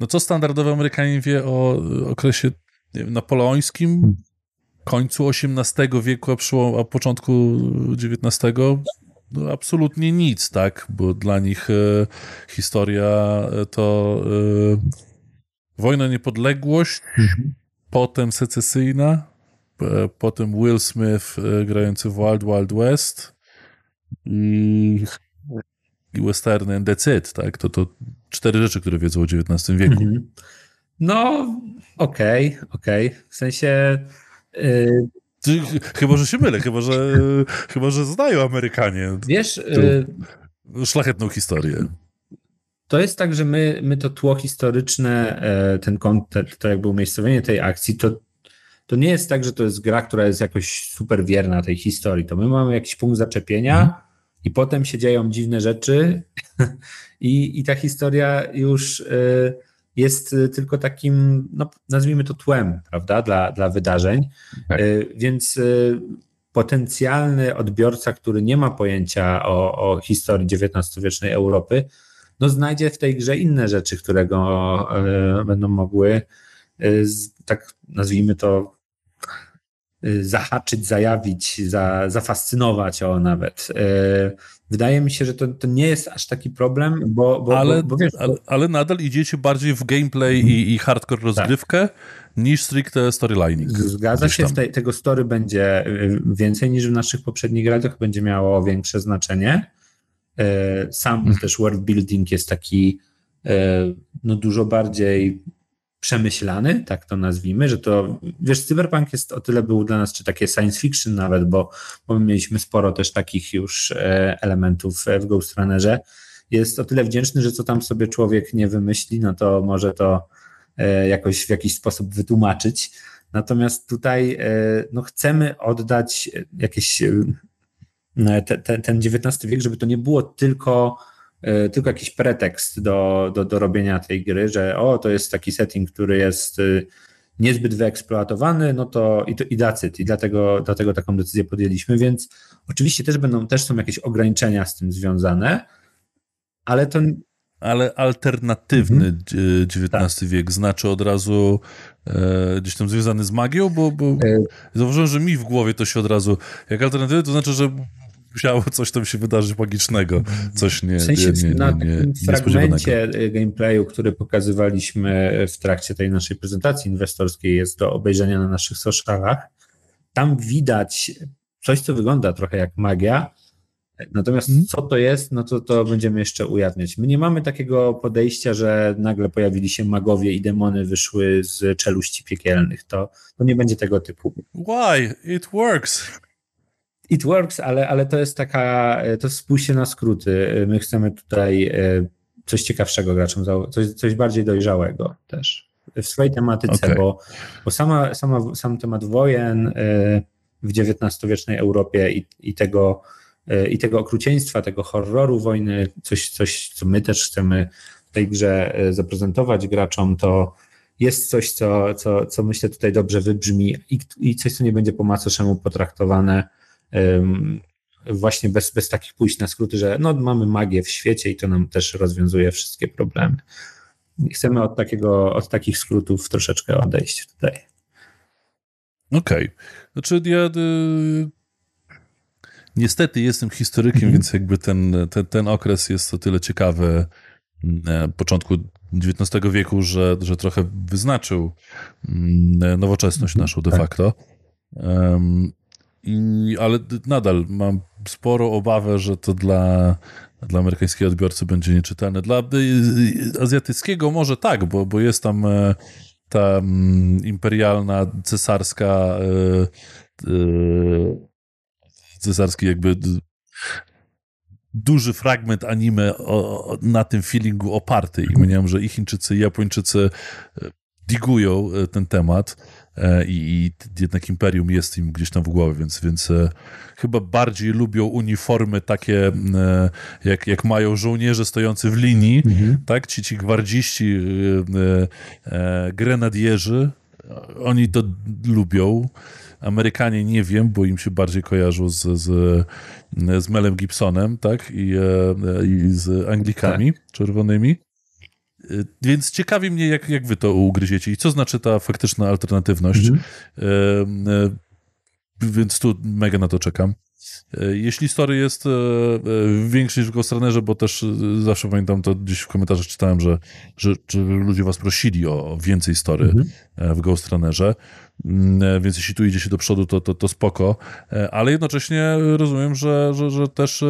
no co standardowy Amerykanin wie o okresie wiem, napoleońskim, hmm. końcu XVIII wieku, a, przyło, a początku XIX? No, absolutnie nic, tak? Bo dla nich e, historia to wojna, niepodległość, mhm potem secesyjna, e, potem Will Smith e, grający w Wild Wild West i, i Western and That's It, tak? To, to cztery rzeczy, które wiedzą o XIX wieku. Mm -hmm. No, okej, okay, okej. Okay. W sensie... Yy... Chyba, że się mylę, chyba, że, chyba, że znają Amerykanie. Wiesz... Yy... Szlachetną historię to jest tak, że my, my to tło historyczne, e, ten kontekst, to jakby umiejscowienie tej akcji, to, to nie jest tak, że to jest gra, która jest jakoś super wierna tej historii. To my mamy jakiś punkt zaczepienia mhm. i potem się dzieją dziwne rzeczy i, i ta historia już e, jest e, tylko takim, no, nazwijmy to tłem, prawda, dla, dla wydarzeń. Tak. Więc potencjalny odbiorca, który nie ma pojęcia o, o historii XIX-wiecznej Europy, no znajdzie w tej grze inne rzeczy, które go e, będą mogły, e, tak nazwijmy to, e, zahaczyć, zajawić, za, zafascynować o nawet. Wydaje mi się, że to, to nie jest aż taki problem, bo. bo ale, bo, bo wiesz, ale, ale, nadal idziecie bardziej w gameplay i, i hardcore rozgrywkę tak. niż stricte storylining. Zgadza się, tego story będzie więcej niż w naszych poprzednich grach, będzie miało większe znaczenie. E, sam mhm. też world building jest taki e, no, dużo bardziej przemyślany, tak to nazwijmy, że to, wiesz, cyberpunk jest o tyle był dla nas, czy takie science fiction nawet, bo, bo my mieliśmy sporo też takich już e, elementów w Ghost Runnerze, jest o tyle wdzięczny, że co tam sobie człowiek nie wymyśli, no to może to jakoś w jakiś sposób wytłumaczyć. Natomiast tutaj no, chcemy oddać jakieś E, ten XIX wiek, żeby to nie było tylko e, tylko jakiś pretekst do, do, do robienia tej gry, że o, to jest taki setting, który jest e, niezbyt wyeksploatowany, no to i, to, i dacyt, i dlatego, dlatego taką decyzję podjęliśmy, więc oczywiście też będą, też są jakieś ograniczenia z tym związane, ale to... Ale alternatywny mhm. XIX tak. wiek znaczy od razu e, gdzieś tam związany z magią, bo, bo e... zauważyłem, że mi w głowie to się od razu, jak alternatywny to znaczy, że musiało coś tam się wydarzyć magicznego, coś nie, w sensie, nie, nie, nie, nie, nie Na takim fragmencie y, gameplayu, który pokazywaliśmy y, w trakcie tej naszej prezentacji inwestorskiej, jest do obejrzenia na naszych socialach, tam widać coś, co wygląda trochę jak magia, Natomiast mhm. co to jest, no to, to będziemy jeszcze ujawniać. My nie mamy takiego podejścia, że nagle pojawili się magowie i demony wyszły z czeluści piekielnych. To, to nie będzie tego typu. Why? It works. It works, ale, ale to jest taka, e, to jest spójrzcie na skróty. E, my chcemy tutaj e, coś ciekawszego graczom, coś, coś bardziej dojrzałego też w swojej tematyce, okay. bo, bo sama, sama, sam temat wojen w XIX-wiecznej Europie i, i tego i tego okrucieństwa, tego horroru wojny, coś, coś co my też chcemy w tej grze zaprezentować graczom, to jest coś, co, co, co myślę tutaj dobrze wybrzmi i, i coś, co nie będzie po macoszemu potraktowane właśnie bez, bez takich pójść na skróty, że no, mamy magię w świecie i to nam też rozwiązuje wszystkie problemy. chcemy od, takiego, od takich skrótów troszeczkę odejść tutaj. Okej. Okay. Znaczy ja y, niestety jestem historykiem, mm więc jakby ten, ten, ten okres jest o tyle ciekawy mm, e, początku XIX wieku, że, że trochę wyznaczył mm, e, nowoczesność mhm. naszą de tak. facto. Um, i, ale nadal mam sporo obawę, że to dla, dla amerykańskiego odbiorcy będzie nieczytelne. Dla y, y, azjatyckiego może tak, bo, bo jest tam e, ta mm, imperialna, cesarska, e, e, cesarski jakby duży fragment anime na tym feelingu oparty. I myślałem, że i Chińczycy, i Japończycy digują ten temat E, i, i jednak imperium jest im gdzieś tam w głowie, więc, więc e, chyba bardziej lubią uniformy takie, e, jak, jak mają żołnierze stojący w linii, mhm. tak? Ci, ci gwardziści, grenadierzy, oni to lubią. Amerykanie nie wiem, bo im się bardziej kojarzą z, z, z Melem Gibsonem, tak? I, i z Anglikami tak. czerwonymi. Y, więc ciekawi mnie, jak, jak wy to ugryziecie i co znaczy ta faktyczna alternatywność. Mhm. Y, y, więc tu mega na to czekam. Jeśli story jest większy niż w Ghost bo też zawsze pamiętam to gdzieś w komentarzach czytałem, że, że, że ludzie was prosili o więcej story mhm. w Ghost mm, więc jeśli tu idzie się do przodu, to, to, to spoko, ale jednocześnie rozumiem, że, że, że też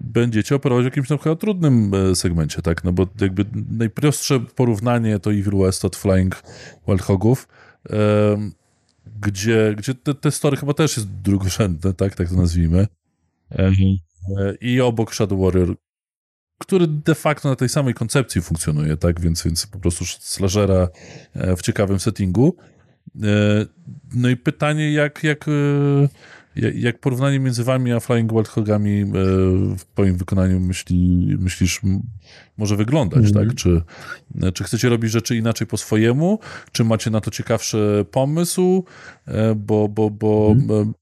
będziecie operować w jakimś na przykład trudnym e, segmencie, tak? No bo jakby najprostsze porównanie to Evil West od Flying Wild Hogów, gdzie, gdzie te, te story chyba też jest drugorzędne, tak? Tak to nazwijmy. Mhm. E, I obok Shadow Warrior, który de facto na tej samej koncepcji funkcjonuje, tak? Więc, więc po prostu slashera e, w ciekawym settingu. No i pytanie, jak, jak jak porównanie między wami a Flying Warthogami e, w twoim wykonaniu myśli, myślisz może wyglądać, mm tak? Czy, e, czy chcecie robić rzeczy inaczej po swojemu? Czy macie na to ciekawszy pomysł? E, bo, bo, bo mm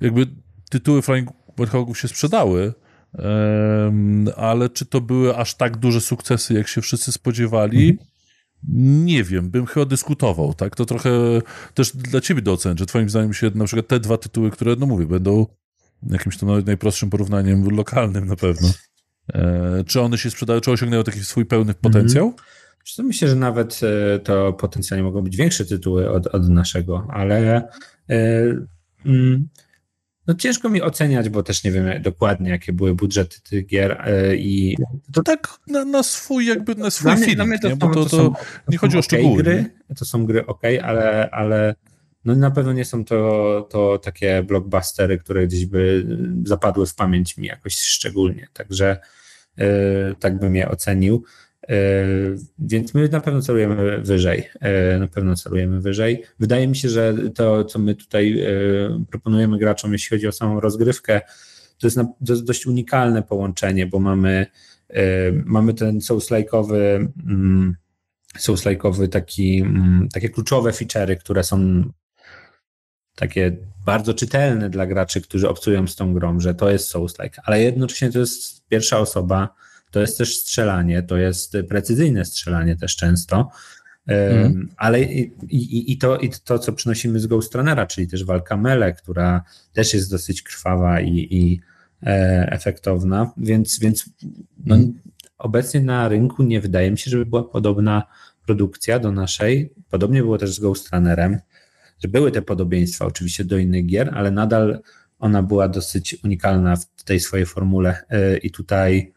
jakby tytuły Flying Warthogów się sprzedały, ale czy to były aż tak duże sukcesy, jak się wszyscy spodziewali? Mm nie wiem, bym chyba dyskutował, tak? To trochę też dla ciebie docenię, że twoim zdaniem się na przykład te dwa tytuły, które, no mówię, będą jakimś to najprostszym porównaniem lokalnym na pewno. E, czy one się sprzedają, czy osiągnęły taki swój pełny potencjał? Mhm. myślę, że nawet e, to potencjalnie mogą być większe tytuły od, od naszego, ale y, mm, no ciężko mi oceniać, bo też nie wiem dokładnie, jakie były budżety tych gier e, i... To tak na, na swój jakby, na swój film, nie? To, to, to, są, nie chodzi o szczegóły. Gry, to są gry ok, ale, ale no na pewno nie są to, to takie blockbustery, które gdzieś by zapadły w pamięć mi jakoś szczególnie, także yy, tak bym je ocenił. E, więc my na pewno celujemy wyżej. E, na pewno celujemy wyżej. Wydaje mi się, że to, co my tutaj e, proponujemy graczom, jeśli chodzi o samą rozgrywkę, to jest, dość unikalne połączenie, bo mamy, mamy ten souslajkowy. likeowy mm, souls-like'owy taki, mm, takie kluczowe feature'y, które są takie bardzo czytelne dla graczy, którzy obcują z tą grą, że to jest souls-like, ale jednocześnie to jest pierwsza osoba, to jest też strzelanie, to jest precyzyjne strzelanie też często. Mm. Ale i, i, i, to, i to, co przynosimy z Ghost czyli też walka Mele, która też jest dosyć krwawa i, i e, efektowna, więc, więc no, mm. obecnie na rynku nie wydaje mi się, żeby była podobna produkcja do naszej. Podobnie było też z Ghost że były te podobieństwa oczywiście do innych gier, ale nadal ona była dosyć unikalna w tej swojej formule e, i tutaj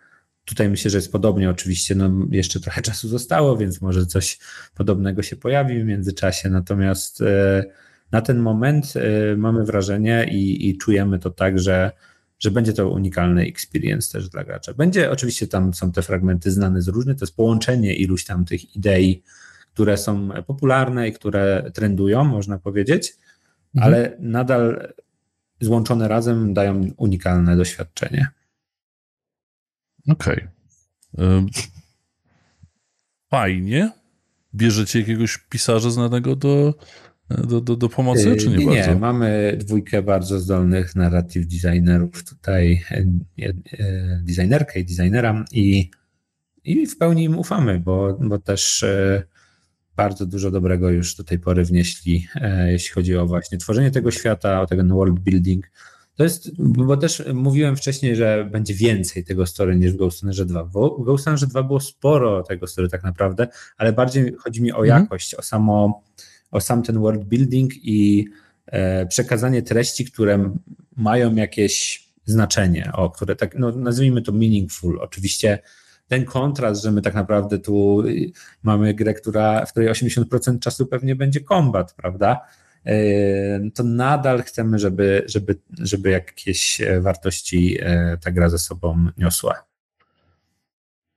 Tutaj myślę, że jest podobnie. Oczywiście no, jeszcze trochę czasu zostało, więc może coś podobnego się pojawi w międzyczasie. Natomiast e, na ten moment e, mamy wrażenie i, i czujemy to tak, że, że będzie to unikalny experience też dla gracza. Będzie oczywiście tam są te fragmenty znane z różnych, to jest połączenie iluś tam tych idei, które są popularne i które trendują, można powiedzieć, mhm. ale nadal złączone razem dają unikalne doświadczenie. Okej. Okay. Fajnie. Bierzecie jakiegoś pisarza znanego do, do, do, do pomocy, yy, czy nie, nie bardzo? Nie, mamy dwójkę bardzo zdolnych narrative designerów tutaj, e, e, e, designerkę i designera i, i w pełni im ufamy, bo, bo też bardzo dużo dobrego już do tej pory wnieśli, jeśli chodzi o właśnie tworzenie tego świata, o ten world building, to jest, bo też mówiłem wcześniej, że będzie więcej tego story niż w Ghost 2. w Ghost 2 było sporo tego story tak naprawdę, ale bardziej chodzi mi o mhm. jakość, mm. o, samo, o sam ten world building i e, przekazanie treści, które mają jakieś znaczenie, o które tak, no, nazwijmy to meaningful. Oczywiście ten kontrast, że my tak naprawdę tu y, mamy grę, która, w której 80% czasu pewnie będzie kombat, prawda? to nadal chcemy, żeby, żeby, żeby jakieś e, wartości e, ta gra ze sobą niosła.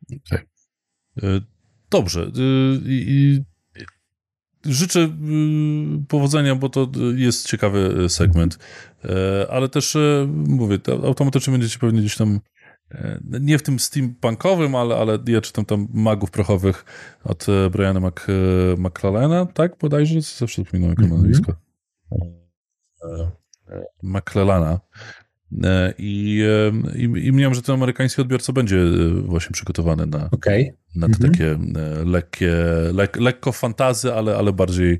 Okay. Tak. E, dobrze. życzę y, powodzenia, bo to jest ciekawy segment. Ale też mówię, automatycznie będziecie pewnie gdzieś tam E, nie w tym steampunkowym, ale, ale ja czytam tam magów prochowych od e, Briana Mac, e, McClellana, tak? Bodajże zawsze zapominam jego mhm. nazwisko. McClellana. I, i, I miałem że ten amerykański odbiorca będzie właśnie przygotowany na, okay. na te mhm. takie lekkie, lek, lekko fantazy, ale, ale bardziej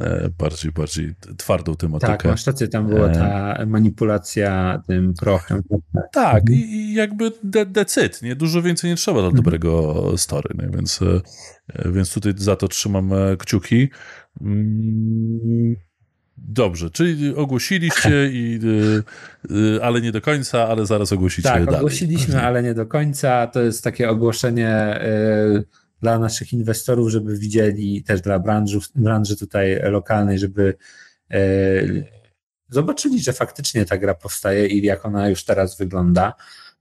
E, bardziej, bardziej twardą tematykę. Tak, masz rację, tam była e. ta manipulacja tym prochem. Tak, mhm. i jakby de decyd, nie? Dużo więcej nie trzeba dla mhm. dobrego story, nie? Więc, e, więc tutaj za to trzymam kciuki. Mm, dobrze, czyli ogłosiliście, i, y, y, ale nie do końca, ale zaraz ogłosicie tak, dalej. ogłosiliśmy, mhm. ale nie do końca. To jest takie ogłoszenie... Y, dla naszych inwestorów, żeby widzieli, też dla branży, branży tutaj lokalnej, żeby e, zobaczyli, że faktycznie ta gra powstaje i jak ona już teraz wygląda.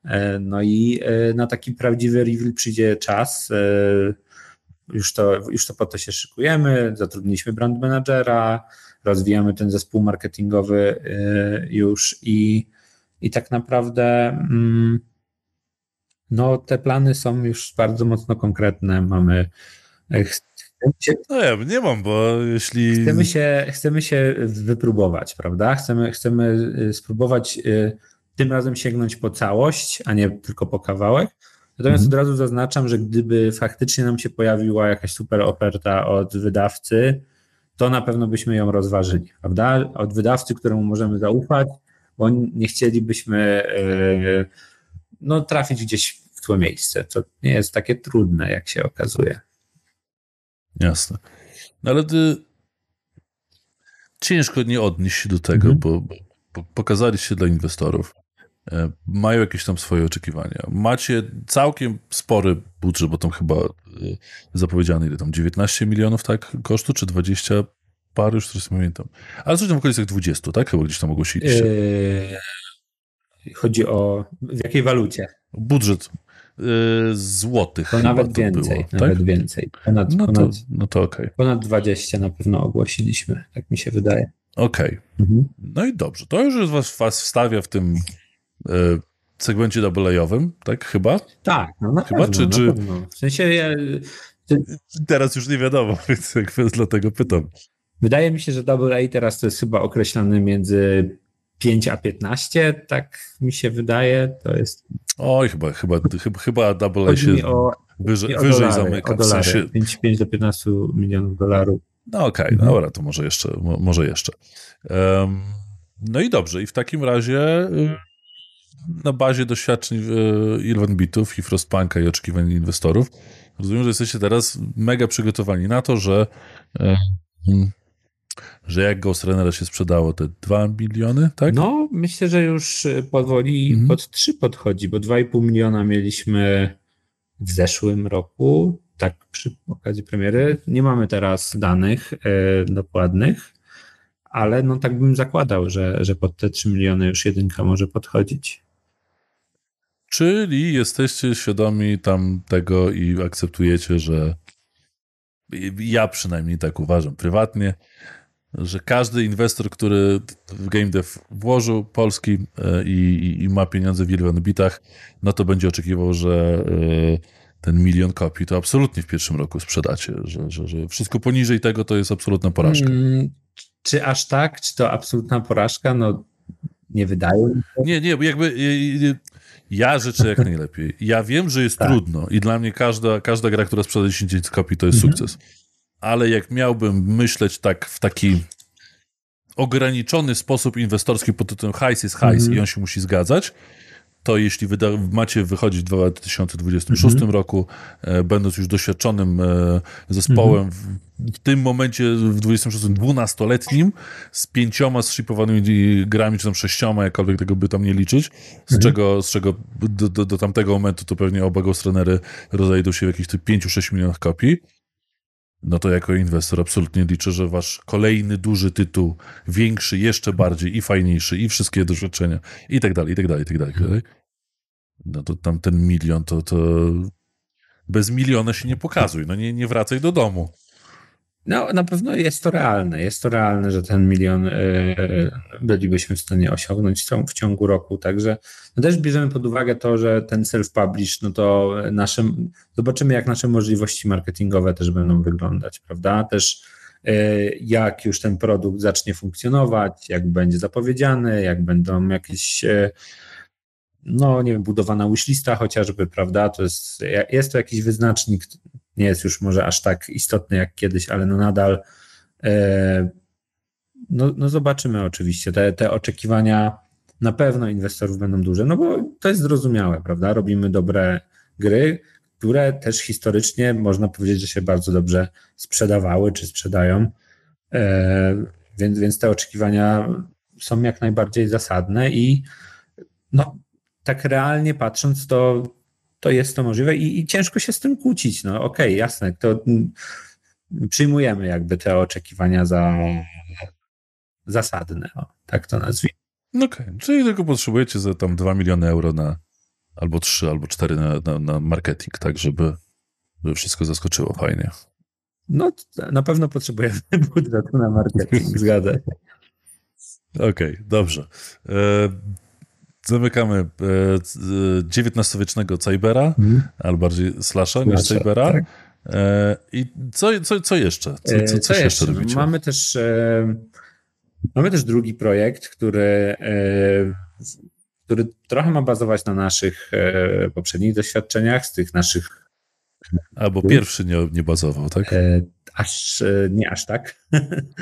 E, no i e, na taki prawdziwy reveal przyjdzie czas. Już to, już to po to się szykujemy. Zatrudniliśmy brand managera, rozwijamy ten zespół marketingowy już i, i tak naprawdę. Mm, no, te plany są już bardzo mocno konkretne. Mamy. E, się, no, ja nie mam, bo jeśli. Chcemy się, chcemy się wypróbować, prawda? Chcemy, chcemy y, spróbować y, tym razem sięgnąć po całość, a nie tylko po kawałek. Natomiast mhm. od razu zaznaczam, że gdyby faktycznie nam się pojawiła jakaś super oferta od wydawcy, to na pewno byśmy ją rozważyli, prawda? Od wydawcy, któremu możemy zaufać, bo nie chcielibyśmy y, no, trafić gdzieś złe miejsce. To nie jest takie trudne, jak się okazuje. Jasne. No ale ty... ciężko nie odnieść się do tego, mhm. bo, bo pokazaliście dla inwestorów. E, mają jakieś tam swoje oczekiwania. Macie całkiem spory budżet, bo tam chyba e, zapowiedziany ile tam 19 milionów, tak? Kosztu, czy 20 par, już teraz pamiętam. Ale coś tam w okolicach 20, tak? Chyba gdzieś tam ogłosiliście. Yy, chodzi o w jakiej walucie? Budżet, Y, złotych. To nawet to więcej, było, tak? nawet więcej. Ponad, no to, ponad, no to okay. ponad 20 na pewno ogłosiliśmy, tak mi się wydaje. Okej. Okay. Mhm. No i dobrze. To już was, was wstawia w tym y, segmencie double tak? Chyba? Tak, no na Chyba, pewno, czy, czy... Na pewno. W sensie ja, Teraz już nie wiadomo, więc dlatego pytam. Wydaje mi się, że double A teraz to jest chyba określany między 5A15, tak mi się wydaje, to jest... Oj, chyba, chyba, chyba, chyba Double się o, wyżej, o wyżej dolary, zamyka. O w sensie... 5, 5 do 15 milionów dolarów. No okej, okay, no mhm. dobra, to może jeszcze. Może jeszcze. Um, no i dobrze, i w takim razie y, na bazie doświadczeń y, Eleven Bitów i Frostpunka i oczekiwań inwestorów, rozumiem, że jesteście teraz mega przygotowani na to, że że jak Ghost Runnera się sprzedało, te 2 miliony, tak? No, myślę, że już y, powoli mhm. pod 3 podchodzi, bo 2,5 miliona mieliśmy w zeszłym roku, tak przy okazji premiery. Nie mamy teraz danych y, dokładnych, ale no tak bym zakładał, że, że pod te 3 miliony już jedynka może podchodzić. Czyli jesteście świadomi tam tego i akceptujecie, że ja przynajmniej tak uważam prywatnie, że każdy inwestor, który w game dev włożył polski e, i, i ma pieniądze w Irwan bitach, no to będzie oczekiwał, że e, ten milion kopii to absolutnie w pierwszym roku sprzedacie, że, że, że wszystko poniżej tego to jest absolutna porażka. Hmm, czy aż tak? Czy to absolutna porażka? No nie wydaje mi się. Nie, nie, jakby e, ja życzę jak najlepiej. Ja wiem, że jest tak. trudno i dla mnie każda, każda gra, która sprzeda 10 kopii to jest mhm. sukces ale jak miałbym myśleć tak w taki ograniczony sposób inwestorski pod tytułem hajs jest hajs mm i mhm. on się musi zgadzać, to jeśli macie wychodzić w 2026 mhm. roku, e, będąc już doświadczonym e, zespołem, mhm. w, w, tym momencie w 26 12-letnim, z pięcioma zshipowanymi grami, czy tam sześcioma, jakkolwiek tego by tam nie liczyć, z mhm. czego, z czego do, do, do, tamtego momentu to pewnie oba ghost trenery rozejdą się w jakichś 5-6 milionach kopii, no to jako inwestor absolutnie liczę, że wasz kolejny duży tytuł, większy, jeszcze bardziej i fajniejszy, i wszystkie doświadczenia, i tak dalej, i tak dalej, i tak dalej. Mhm. Tak? No to tam ten milion, to, to bez miliona się nie pokazuj, no nie, nie wracaj do domu. No, na pewno jest to realne. Jest to realne, że ten milion yy, bylibyśmy w stanie osiągnąć w ciągu roku. Także no też bierzemy pod uwagę to, że ten self-publish, no to naszym, zobaczymy, jak nasze możliwości marketingowe też będą wyglądać, prawda? Też yy, jak już ten produkt zacznie funkcjonować, jak będzie zapowiedziany, jak będą jakieś. Yy, no, nie wiem, budowana wishlista chociażby, prawda? To jest, jest to jakiś wyznacznik nie jest już może aż tak istotny jak kiedyś, ale no nadal e, no, no zobaczymy oczywiście. Te, te oczekiwania na pewno inwestorów będą duże, no bo to jest zrozumiałe, prawda? Robimy dobre gry, które też historycznie można powiedzieć, że się bardzo dobrze sprzedawały czy sprzedają. E, więc, więc te oczekiwania są jak najbardziej zasadne i no, tak realnie patrząc, to to jest to możliwe i, i ciężko się z tym kłócić. No okej, okay, jasne, to przyjmujemy jakby te oczekiwania za zasadne, o, tak to nazwijmy. No okej, okay. czyli tylko potrzebujecie za tam 2 miliony euro na albo 3, albo 4 na, na, na marketing, tak, żeby, żeby wszystko zaskoczyło fajnie. No, na pewno potrzebujemy budżetu na marketing, zgadza się. Okej, okay, dobrze. E, Zamykamy XIX-wiecznego e, e, Cybera, mhm. albo bardziej Slasha niż Cybera. Tak. E, I co, co, co jeszcze? Co, co, co, jeszcze? jeszcze robicie? Mamy też, mamy też drugi projekt, który, który trochę ma bazować na naszych poprzednich doświadczeniach, z tych naszych Albo mhm. pierwszy nie, nie bazował, tak? Aż nie aż tak.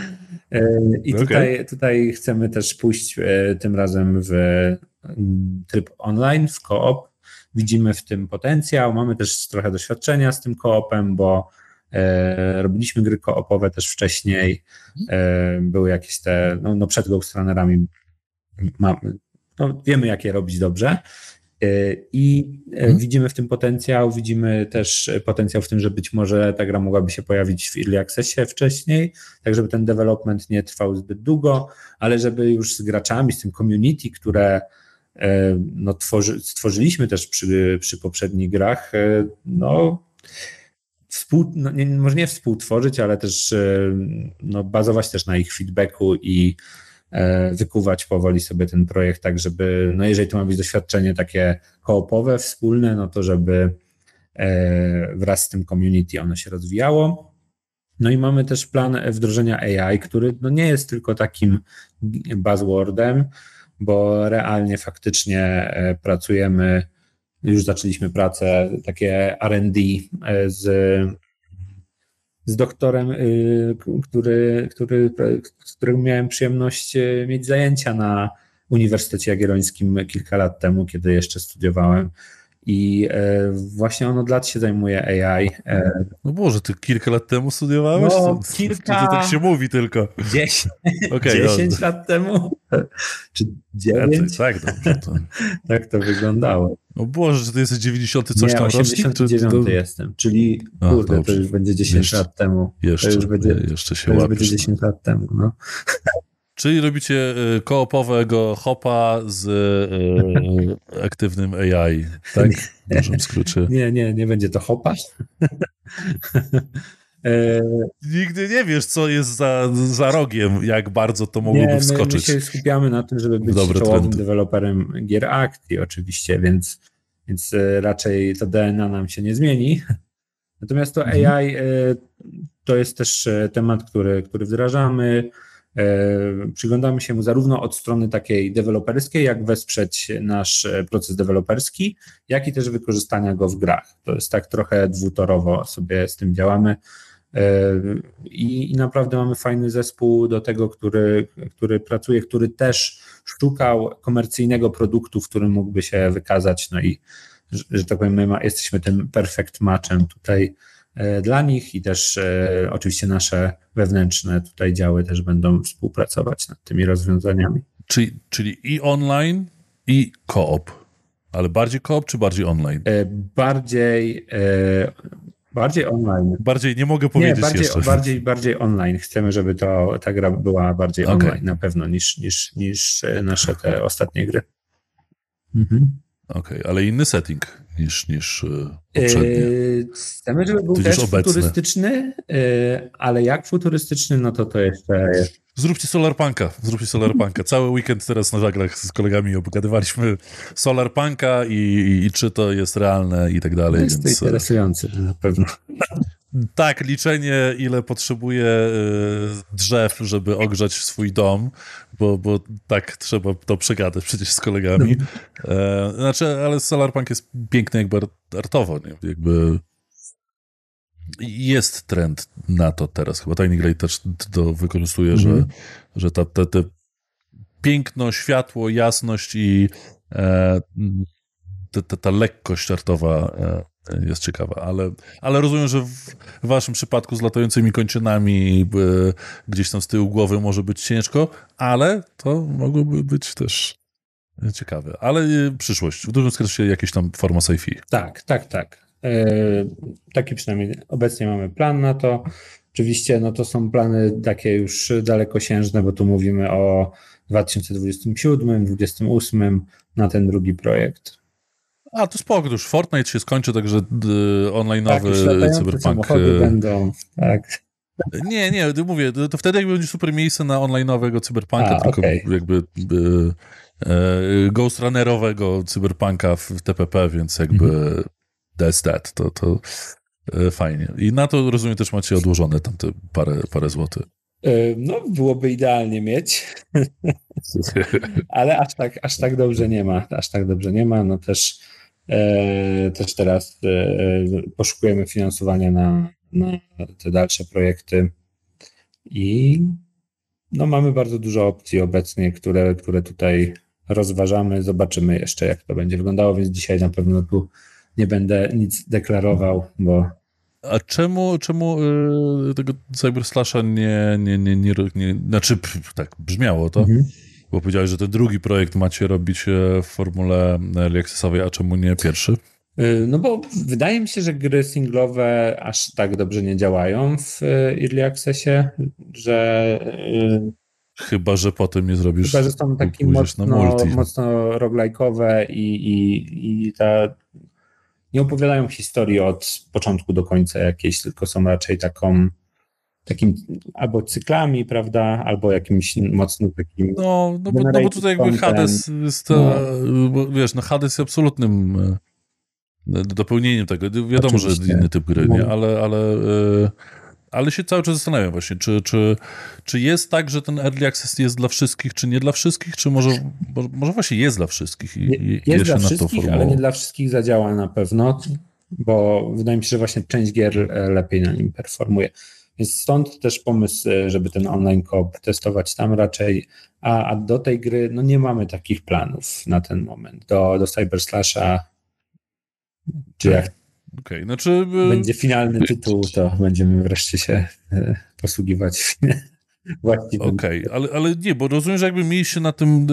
I okay. tutaj, tutaj chcemy też pójść tym razem w tryb online w koop. Widzimy w tym potencjał. Mamy też trochę doświadczenia z tym koopem, bo e, robiliśmy gry koopowe też wcześniej. E, były jakieś te, no, no przed Ghostrunnerami mamy, no, wiemy jak je robić dobrze. E, I e, mhm. widzimy w tym potencjał, widzimy też potencjał w tym, że być może ta gra mogłaby się pojawić w Early Accessie wcześniej, tak żeby ten development nie trwał zbyt długo, ale żeby już z graczami, z tym community, które E, no, tworzy, stworzyliśmy też przy, przy poprzednich grach, e, no, współ, no nie, może nie współtworzyć, ale też e, no, bazować też na ich feedbacku i wykuwać powoli sobie ten projekt, tak żeby, no jeżeli to ma być doświadczenie takie koopowe, wspólne, no to żeby wraz z tym community ono się rozwijało. No i mamy też plan wdrożenia AI, który no nie jest tylko takim buzzwordem, bo realnie faktycznie e, pracujemy, już zaczęliśmy pracę takie RD e, z, z doktorem, y, który, który, z którym miałem przyjemność e, mieć zajęcia na Uniwersytecie Jagiellońskim kilka lat temu, kiedy jeszcze studiowałem i e, właśnie on od lat się zajmuje AI. E, no Boże, ty kilka lat temu studiowałeś? No, kilka... To tak się mówi tylko. Dziesięć, okay, lat temu? Czy znaczy, dziewięć? Tak, to... tak to wyglądało. no Boże, że ty jesteś 90 coś Nie, tam 89 Nie, to... jestem, czyli A, kurde, dobrze. to już będzie 10 jeszcze, lat temu. Jeszcze, to już będzie, jeszcze się to już łapiesz, będzie 10 no. lat temu, no. Czyli robicie y, koopowego hopa z e, aktywnym AI, tak? W dużym skrócie. Nie, nie, nie będzie to hopa. E... Nigdy nie wiesz, co jest za, za rogiem, jak bardzo to mogłoby nie, wskoczyć. My, my się skupiamy na tym, żeby być Dobre czołowym trendy. deweloperem gier Acti oczywiście, więc, więc e, raczej to DNA nam się nie zmieni. Natomiast to mhm. AI e, to jest też e, temat, który, który wdrażamy. E, przyglądamy się mu zarówno od strony takiej deweloperskiej, jak wesprzeć nasz e, proces deweloperski, jak i też wykorzystania go w grach. To jest tak trochę dwutorowo sobie z tym działamy. E, I, I, naprawdę mamy fajny zespół do tego, który, który pracuje, który też szukał komercyjnego produktu, w którym mógłby się wykazać. No i, że, że tak powiem, my ma, jesteśmy tym perfect matchem tutaj E, dla nich i też e, oczywiście nasze wewnętrzne tutaj działy też będą współpracować nad tymi rozwiązaniami. Czyli, czyli i online, i koop. Ale bardziej koop czy bardziej online? E, bardziej, bardziej online. Bardziej nie mogę powiedzieć nie, bardziej, jeszcze. Bardziej, bardziej online. Chcemy, żeby to, ta gra była bardziej okay. online na pewno niż, niż, niż nasze te ostatnie gry. Mhm. Okej, okay, ale inny setting niż, niż e, e, poprzednie. Chcemy, żeby był też obecny. futurystyczny, e, ale jak futurystyczny, no to to jeszcze Zróbcie Solarpunka, zróbcie Solarpunka. Cały weekend teraz na żaglach z kolegami obgadywaliśmy Solarpunka i, i, i czy to jest realne i tak dalej. Jest więc... interesujące na pewno. Tak, liczenie, ile potrzebuje y, drzew, żeby ogrzać swój dom, bo, bo tak trzeba to przegadać przecież z kolegami. No. E, znaczy, ale Solarpunk jest piękny jakby artowo, nie? jakby jest trend na to teraz. Chyba Tiny Grey też to wykorzystuje, mhm. że, że ta, te, te piękno, światło, jasność i e, ta, ta, ta lekkość artowa e, jest ciekawa, ale, ale rozumiem, że w waszym przypadku z latającymi kończynami y, gdzieś tam z tyłu głowy może być ciężko, ale to mogłoby być też ciekawe. Ale y, przyszłość, w dużym skrócie jakieś tam forma sci-fi. Tak, tak, tak. E, taki przynajmniej obecnie mamy plan na to. Oczywiście no to są plany takie już dalekosiężne, bo tu mówimy o 2027, 2028 na ten drugi projekt. A, to spoko, już Fortnite się skończy, także online y, tak, online'owy tak, cyberpunk. Y, będą, tak. Nie, nie, mówię, to wtedy jakby będzie super miejsce na online'owego cyberpunka, A, tylko okay. jakby y, y, y Ghost cyberpunka w TPP, więc jakby mm that's that, to, to fajnie. I na to rozumiem też macie odłożone tam te parę, parę złotych. No, byłoby idealnie mieć, ale aż tak, aż tak dobrze nie ma, aż tak dobrze nie ma, no też E, też teraz e, e, poszukujemy finansowania na, na te dalsze projekty i no, mamy bardzo dużo opcji obecnie, które, które tutaj rozważamy. Zobaczymy jeszcze, jak to będzie wyglądało, więc dzisiaj na pewno tu nie będę nic deklarował, bo. A czemu, czemu tego Cyberslasha nie, nie, nie, nie, nie. Znaczy, tak brzmiało to. Mhm bo powiedziałeś, że ten drugi projekt macie robić e, w formule early accessowej, a czemu nie pierwszy? Y, no bo wydaje mi się, że gry singlowe aż tak dobrze nie działają w e, early accessie, że... E, chyba, że potem nie zrobisz... Chyba, że są takie mocno, mocno i, i, i ta... nie opowiadają historii od początku do końca jakiejś, tylko są raczej taką takim albo cyklami, prawda, albo jakimś mocno takim... No, no, bo, no bo tutaj jakby Hades jest, e, no. Bo, wiesz, no Hades jest absolutnym e, dopełnieniem tego. Wiadomo, Oczywiście. że inny typ gry, nie? No. Ale, ale, e, ale się cały czas zastanawiam właśnie, czy, czy, czy jest tak, że ten early access jest dla wszystkich, czy nie dla wszystkich, czy może, może właśnie jest dla wszystkich i jest dla wszystkich, ale nie dla wszystkich zadziała na pewno, bo wydaje mi się, że właśnie część gier lepiej na nim performuje. Więc stąd też pomysł, e, żeby ten online koop testować tam raczej, a, a, do tej gry no nie mamy takich planów na ten moment. Do, do Cyber Slasha, czy jak okay. znaczy, no e, będzie finalny tytuł, to będziemy wreszcie się e, posługiwać Właśnie. Okej, okay, ale, ale nie, bo rozumiem, że jakby mieliście na tym,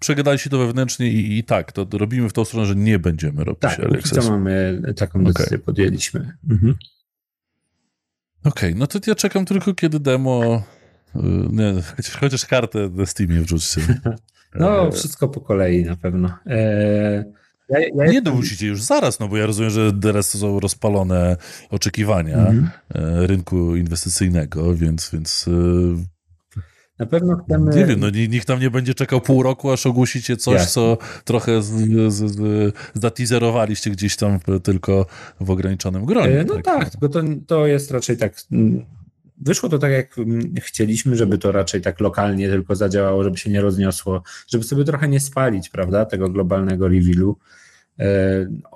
przegadali się to wewnętrznie i, i, tak, to robimy w tą stronę, że nie będziemy robić tak, co mamy taką decyzję, okay. podjęliśmy. Mhm. Okej, okay, no to ja czekam tylko, kiedy demo... Y, nie, chociaż, kartę na Steamie wrzućcie. No, wszystko po kolei na pewno. E, ja, ja nie no, jestem... już zaraz, no bo ja rozumiem, że teraz są rozpalone oczekiwania mm -hmm. rynku inwestycyjnego, więc, więc e, na pewno chcemy... Nie wiem, no, nikt tam nie będzie czekał pół roku, aż ogłosicie coś, co trochę zatizerowaliście gdzieś tam tylko w ograniczonym gronie. E, no tak, tak to, to jest raczej tak... Mm, wyszło to tak, jak mm, chcieliśmy, żeby to raczej tak lokalnie tylko zadziałało, żeby się nie rozniosło, żeby sobie trochę nie spalić, prawda, tego globalnego revealu. E,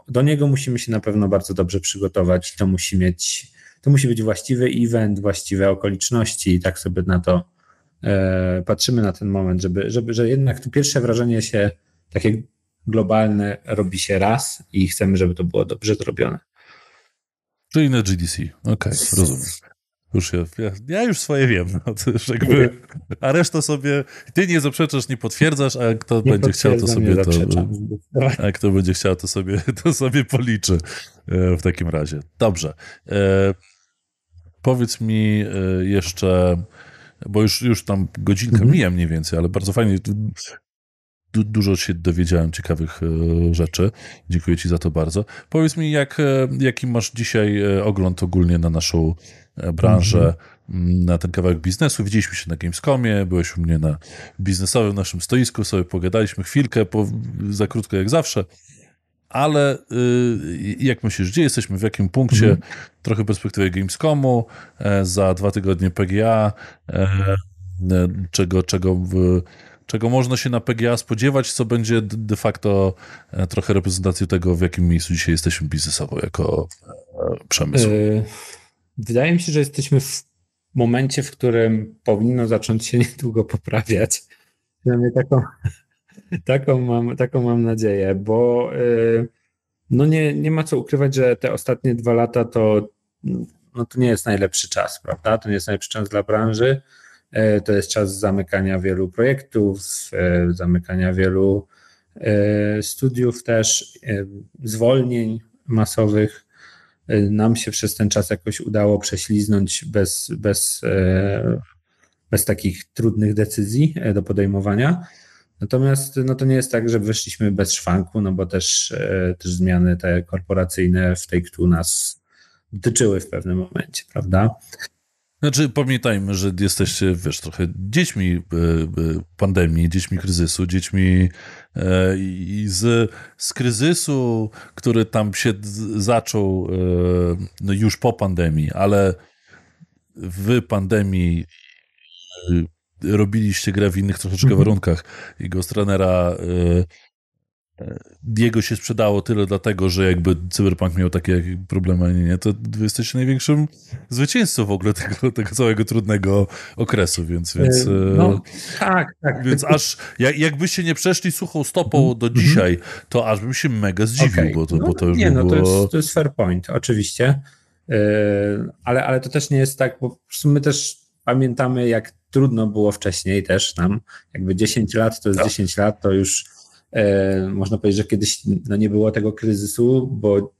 do niego musimy się na pewno bardzo dobrze przygotować. To musi mieć, to musi być właściwy event, właściwe okoliczności i tak sobie na to E, patrzymy na ten moment, żeby, żeby że jednak to pierwsze wrażenie się takie globalne robi się raz i chcemy, żeby to było dobrze zrobione. Czyli na GDC. Okej, okay, rozumiem. Już ja, ja, już swoje wiem. No, to już jakby, a reszta sobie. Ty nie zaprzeczasz, nie potwierdzasz, a kto nie będzie chciał, to sobie to. A kto będzie chciał, to sobie, to sobie policzy e, w takim razie. Dobrze. E, powiedz mi e, jeszcze bo już, już tam godzinkę mhm. mija mniej więcej, ale bardzo fajnie. Du dużo się dowiedziałem ciekawych e, rzeczy. Dziękuję Ci za to bardzo. Powiedz mi, jak, e, jaki masz dzisiaj e, ogląd ogólnie na naszą e, branżę, mhm. na ten kawałek biznesu? Widzieliśmy się na Gamescomie, byłeś u mnie na biznesowym naszym stoisku, sobie pogadaliśmy chwilkę, po, za krótko jak zawsze ale y, jak myślisz, gdzie jesteśmy, w jakim punkcie? Mhm. Trochę perspektywy Gamescomu, e, za dwa tygodnie PGA, e, e, czego, czego, czego można się na PGA spodziewać, co będzie de facto trochę reprezentacją tego, w jakim miejscu dzisiaj jesteśmy biznesowo jako przemysł. Wydaje mi się, że jesteśmy w momencie, w którym powinno zacząć się niedługo poprawiać. Przynajmniej taką taką, mam, taką mam nadzieję, bo y, no nie, nie ma co ukrywać, że te ostatnie dwa lata to, no to nie jest najlepszy czas, prawda? To nie jest najlepszy czas dla branży. Y, to jest czas zamykania wielu projektów, y, zamykania wielu studiów też, zwolnień masowych. Nam się przez ten czas jakoś udało prześliznąć bez, bez, bez takich trudnych decyzji do podejmowania. Natomiast no to nie jest tak, że wyszliśmy bez szwanku, no bo też, e, też zmiany te korporacyjne w tej tu nas dotyczyły w pewnym momencie, prawda? Znaczy, pamiętajmy, że jesteście, wiesz, trochę dziećmi e, e, pandemii, dziećmi kryzysu, dziećmi i z, z kryzysu, który tam się zaczął no już po pandemii, ale w pandemii robiliście grę w innych troszeczkę mm -hmm. warunkach jego Ghost y, jego się sprzedało tyle dlatego, że jakby Cyberpunk miał takie problemy, a nie, nie, to wy jesteście największym zwycięzcą w ogóle tego, tego całego trudnego okresu, więc... Y, więc y, no, tak, tak. Więc aż, jak, jakbyście nie przeszli suchą stopą mhm. do dzisiaj, to aż bym się mega zdziwił, okay. bo to, no, bo to już nie, by było... no to jest, to jest fair point, oczywiście, ale, ale to też nie jest tak, bo my też pamiętamy, jak trudno było wcześniej też nam. Jakby 10 lat to jest no. Tak. 10 lat, to już e, można powiedzieć, że kiedyś no, nie było tego kryzysu, bo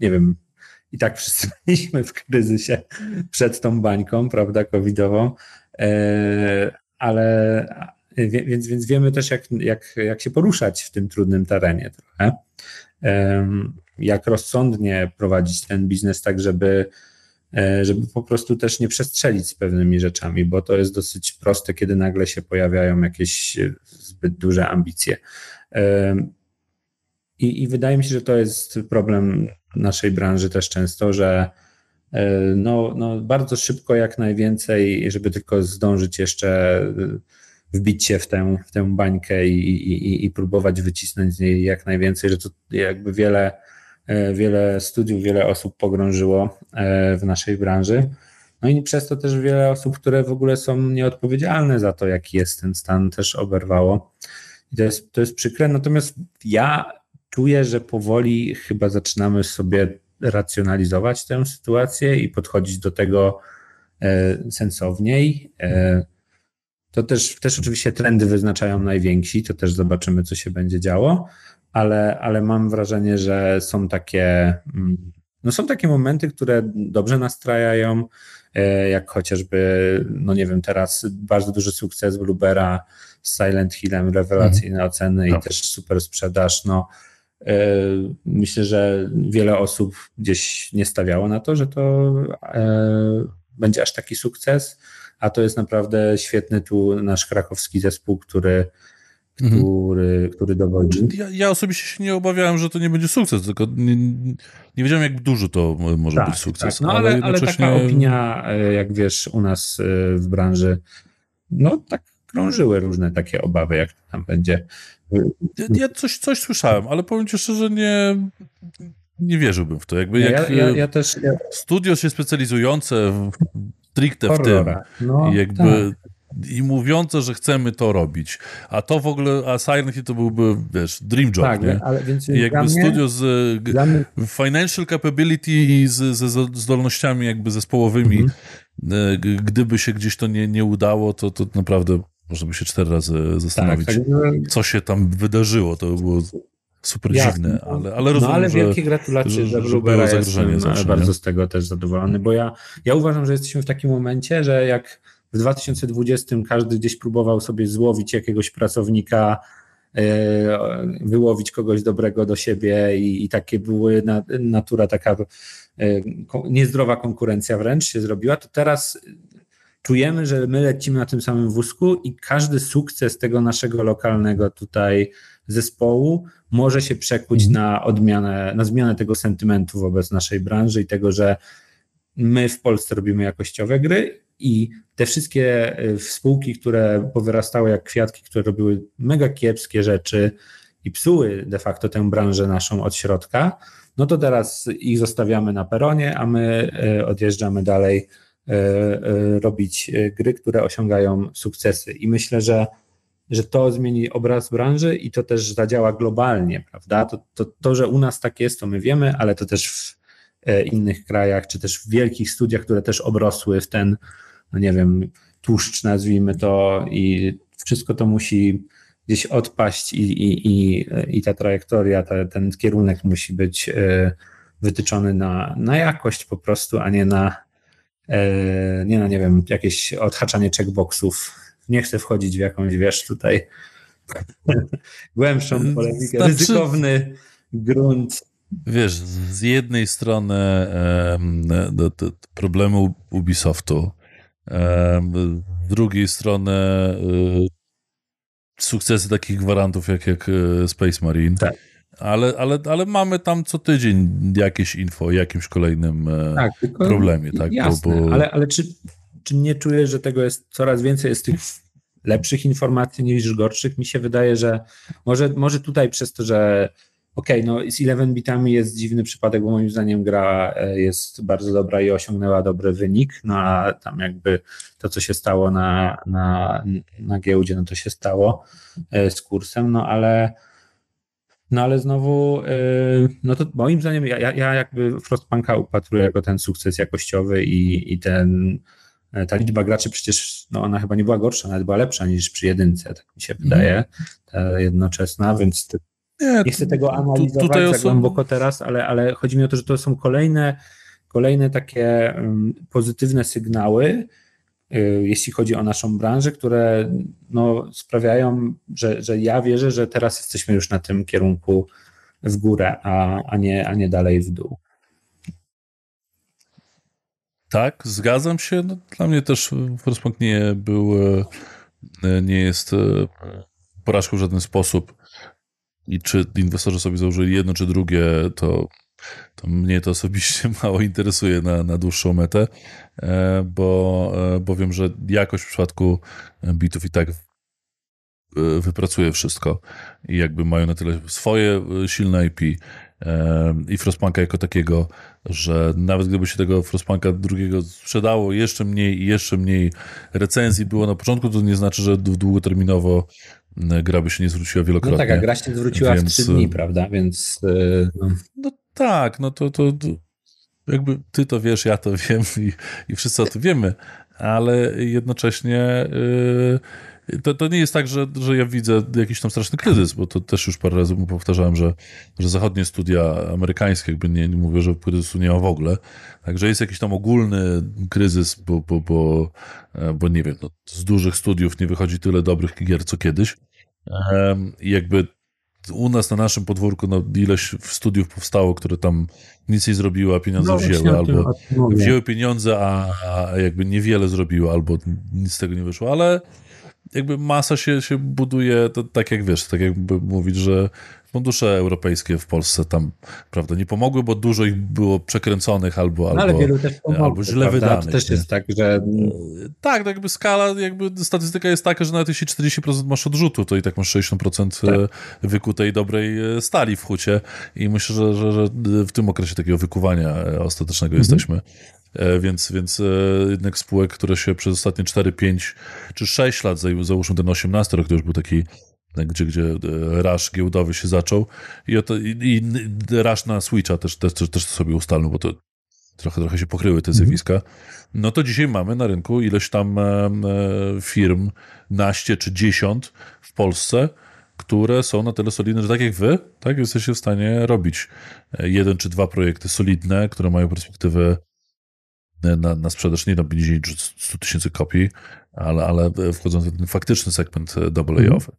nie wiem, i tak wszyscy byliśmy w kryzysie przed tą bańką, prawda, covidową, e, ale e, więc, więc wiemy też, jak, jak, jak się poruszać w tym trudnym terenie trochę. E, jak rozsądnie prowadzić ten biznes tak, żeby E, żeby po prostu też nie przestrzelić z pewnymi rzeczami, bo to jest dosyć proste, kiedy nagle się pojawiają jakieś e, zbyt duże ambicje. E, I, i wydaje mi się, że to jest problem naszej branży też często, że no, no bardzo szybko jak najwięcej, żeby tylko zdążyć jeszcze wbić się w tę, w tę bańkę i, i, i próbować wycisnąć z niej jak najwięcej, że to jakby wiele E, wiele studiów, wiele osób pogrążyło e, w naszej branży. No i przez to też wiele osób, które w ogóle są nieodpowiedzialne za to, jaki jest ten stan, też oberwało. I to jest, to jest przykre. Natomiast ja czuję, że powoli chyba zaczynamy sobie racjonalizować tę sytuację i podchodzić do tego e, sensowniej. To też, też oczywiście trendy wyznaczają najwięksi, to też zobaczymy, co się będzie działo ale, ale mam wrażenie, że są takie, mm, no są takie momenty, które dobrze nastrajają, e, jak chociażby, no nie wiem, teraz bardzo duży sukces Bluebera z Silent Hillem, rewelacyjne mhm. oceny i no. też super sprzedaż, no e, myślę, że wiele osób gdzieś nie stawiało na to, że to e, będzie aż taki sukces, a to jest naprawdę świetny tu nasz krakowski zespół, który który, mhm. który dowodzi. Znaczy, ja, ja, osobiście się nie obawiałem, że to nie będzie sukces, tylko nie, nie wiedziałem, jak duży to może tak, być sukces. Tak. No ale, ale, jednocześnie... ale taka opinia, e, jak wiesz, u nas e, w branży, no tak krążyły różne takie obawy, jak to tam będzie. Ja, coś, coś słyszałem, ale powiem ci szczerze, nie, nie wierzyłbym w to. Jakby ja, jak ja, e, ja, też, studio się specjalizujące w, stricte Horrora. w tym no, jakby tak i mówiące, że chcemy to robić. A to w ogóle, a Siren Hill to byłby, wiesz, dream job, tak, nie? Ale, więc jakby mnie, studio z mnie... financial capability i z, z, zdolnościami jakby zespołowymi, mhm. E, gdyby się gdzieś to nie, nie udało, to, to naprawdę można by się cztery razy zastanowić, tak, tak, no- co się tam wydarzyło. To by było super Jasne. dziwne, ale, ale rozumiem, no, ale wielkie że, gratulacje że, że było zagrożenie. Jestem no, zawsze, bardzo nie? z tego też zadowolony, bo ja, ja uważam, że jesteśmy w takim momencie, że jak w 2020 każdy gdzieś próbował sobie złowić jakiegoś pracownika, e, wyłowić kogoś dobrego do siebie i, i takie były natura taka e, niezdrowa konkurencja wręcz się zrobiła, to teraz czujemy, że my lecimy na tym samym wózku i każdy sukces tego naszego lokalnego tutaj zespołu może się przekuć mhm. na odmianę, na zmianę tego sentymentu wobec naszej branży i tego, że my w Polsce robimy jakościowe gry i te wszystkie e, spółki, które powyrastały jak kwiatki, które robiły mega kiepskie rzeczy i psuły de facto tę branżę naszą od środka, no to teraz ich zostawiamy na peronie, a my e, odjeżdżamy dalej e, robić gry, które osiągają sukcesy. I myślę, że, że to zmieni obraz branży i to też zadziała globalnie, prawda? To, to, to, że u nas tak jest, to my wiemy, ale to też w innych krajach, czy też w wielkich studiach, które też obrosły w ten no nie wiem, tłuszcz nazwijmy to i wszystko to musi gdzieś odpaść i, i, i, i ta trajektoria, ta, ten kierunek musi być e, wytyczony na, na jakość po prostu, a nie na e, nie na, nie wiem, jakieś odhaczanie checkboxów. Nie chcę wchodzić w jakąś, wiesz, tutaj głębszą polemikę, znaczy- ryzykowny grunt. Wiesz, z jednej strony problemy Ubisoftu, z drugiej strony y, sukcesy takich gwarantów jak, jak y, Space Marine. Tak. Ale, ale, ale mamy tam co tydzień jakieś info o jakimś kolejnym e, tak, problemie. Tak, jasne, bo, bo... Ale, ale czy, czy nie czujesz, że tego jest coraz więcej jest tych lepszych informacji niż gorszych? Mi się wydaje, że może, może tutaj przez to, że okej, okay, no z 11 bitami jest dziwny przypadek, bo moim zdaniem gra e, jest bardzo dobra i osiągnęła dobry wynik, no a tam jakby to, co się stało na, na, na giełdzie, no to się stało e, z kursem, no ale no ale znowu, e, no to moim zdaniem ja, ja jakby Frostpunka upatruję jako ten sukces jakościowy i, i ten ta liczba graczy przecież, no ona chyba nie była gorsza, nawet była lepsza niż przy jedynce, tak mi się mhm. wydaje, ta jednoczesna, więc nie, nie chcę tego analizować tutaj głęboko teraz, ale, ale chodzi mi o to, że to są kolejne, kolejne takie mm, pozytywne sygnały, y, jeśli chodzi o naszą branżę, które no, sprawiają, że, że ja wierzę, że teraz jesteśmy już na tym kierunku w górę, a, a, nie, a nie dalej w dół. Tak, zgadzam się. No, dla mnie też y, Frostpunk nie był, y, nie jest porażką w żaden sposób. I czy inwestorzy sobie założyli jedno czy drugie, to, to mnie to osobiście mało interesuje na, na dłuższą metę, e, bo, e, bo wiem, że jakoś w przypadku bitów i tak e, wypracuje wszystko i jakby mają na tyle swoje silne IP i Frostpunka jako takiego, że nawet gdyby się tego Frostpunka drugiego sprzedało jeszcze mniej i jeszcze mniej recenzji było na początku, to nie znaczy, że długoterminowo no, gra by się nie zwróciła wielokrotnie. No tak, a gra się zwróciła więc... w trzy e, dni, prawda? Więc. E, no, no tak, no to, to, to jakby ty to wiesz, ja to wiem i, i wszyscy o tym wiemy, ale jednocześnie. Yy to, to nie jest tak, że, że ja widzę jakiś tam straszny kryzys, bo to też już parę razy powtarzałem, że, że zachodnie studia amerykańskie, jakby nie, nie mówię, że kryzysu nie ma w ogóle, także jest jakiś tam ogólny kryzys, bo, bo, bo, e, bo nie wiem, no, z dużych studiów nie wychodzi tyle dobrych gier, co kiedyś. I jakby u nas na naszym podwórku no, ileś studiów powstało, które tam nic nie zrobiły, a pieniądze no, wzięły, albo wzięły pieniądze, a, a jakby niewiele zrobiły, albo nic z tego nie wyszło, ale jakby masa się, się buduje, to, tak jak wiesz, tak jakby mówić, że fundusze europejskie w Polsce tam, prawda, nie pomogły, bo dużo ich było przekręconych albo, no, ale albo, wielu też pomogły, albo źle prawda? wydanych. To też jest tak, że... E, tak, tak, jakby skala, jakby statystyka jest taka, że nawet jeśli 40% masz odrzutu, to i tak masz 60% e, tak. wykutej dobrej e, stali w hucie i myślę, że, że, że w tym okresie takiego wykuwania ostatecznego mhm. jesteśmy. E, więc, więc e, jednak spółek, które się przez ostatnie 4, 5 czy 6 lat, załóżmy ten 18 rok, to już był taki tak, gdzie, gdzie e, rasz giełdowy się zaczął i, oto, i, i rasz na Switcha też, też, też sobie ustalną, bo to trochę, trochę się pokryły te mhm. zjawiska, no to dzisiaj mamy na rynku ilość tam firm, naście czy dziesiąt w Polsce, które są na tyle solidne, że tak jak wy, tak jesteście w stanie robić jeden czy dwa projekty solidne, które mają perspektywę na, na sprzedaż nie tam 50 czy 100 tysięcy kopii, ale, ale wchodząc w ten faktyczny segment e, double owy mhm.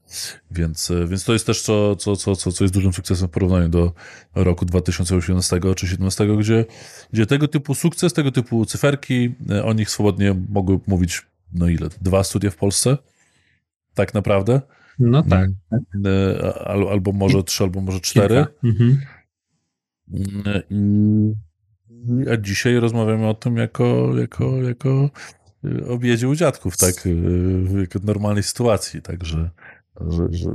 Więc, e, więc to jest też co, co, co, co jest dużym sukcesem w porównaniu do roku 2018 czy 2017, gdzie, gdzie tego typu sukces, tego typu cyferki, e, o nich swobodnie mogły mówić, no ile, dwa studia w Polsce? Tak naprawdę? No tak. tak. Al, albo może trzy, albo może cztery. Mhm. Mm, I a dzisiaj rozmawiamy o tym jako, jako, jako y, obiedzie u dziadków, tak, y, w normalnej sytuacji, także że, że, że,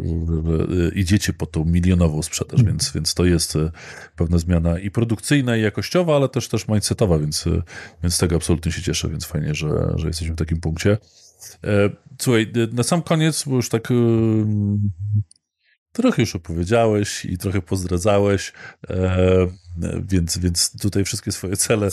y, idziecie po tą milionową sprzedaż, mhm. więc, więc to jest pewna zmiana i produkcyjna, i jakościowa, ale też też mindsetowa, więc, więc z tego absolutnie się cieszę, więc fajnie, że, że jesteśmy w takim punkcie. E, słuchaj, na sam koniec, bo już tak trochę już opowiedziałeś i trochę pozdradzałeś. E, więc, więc tutaj wszystkie swoje cele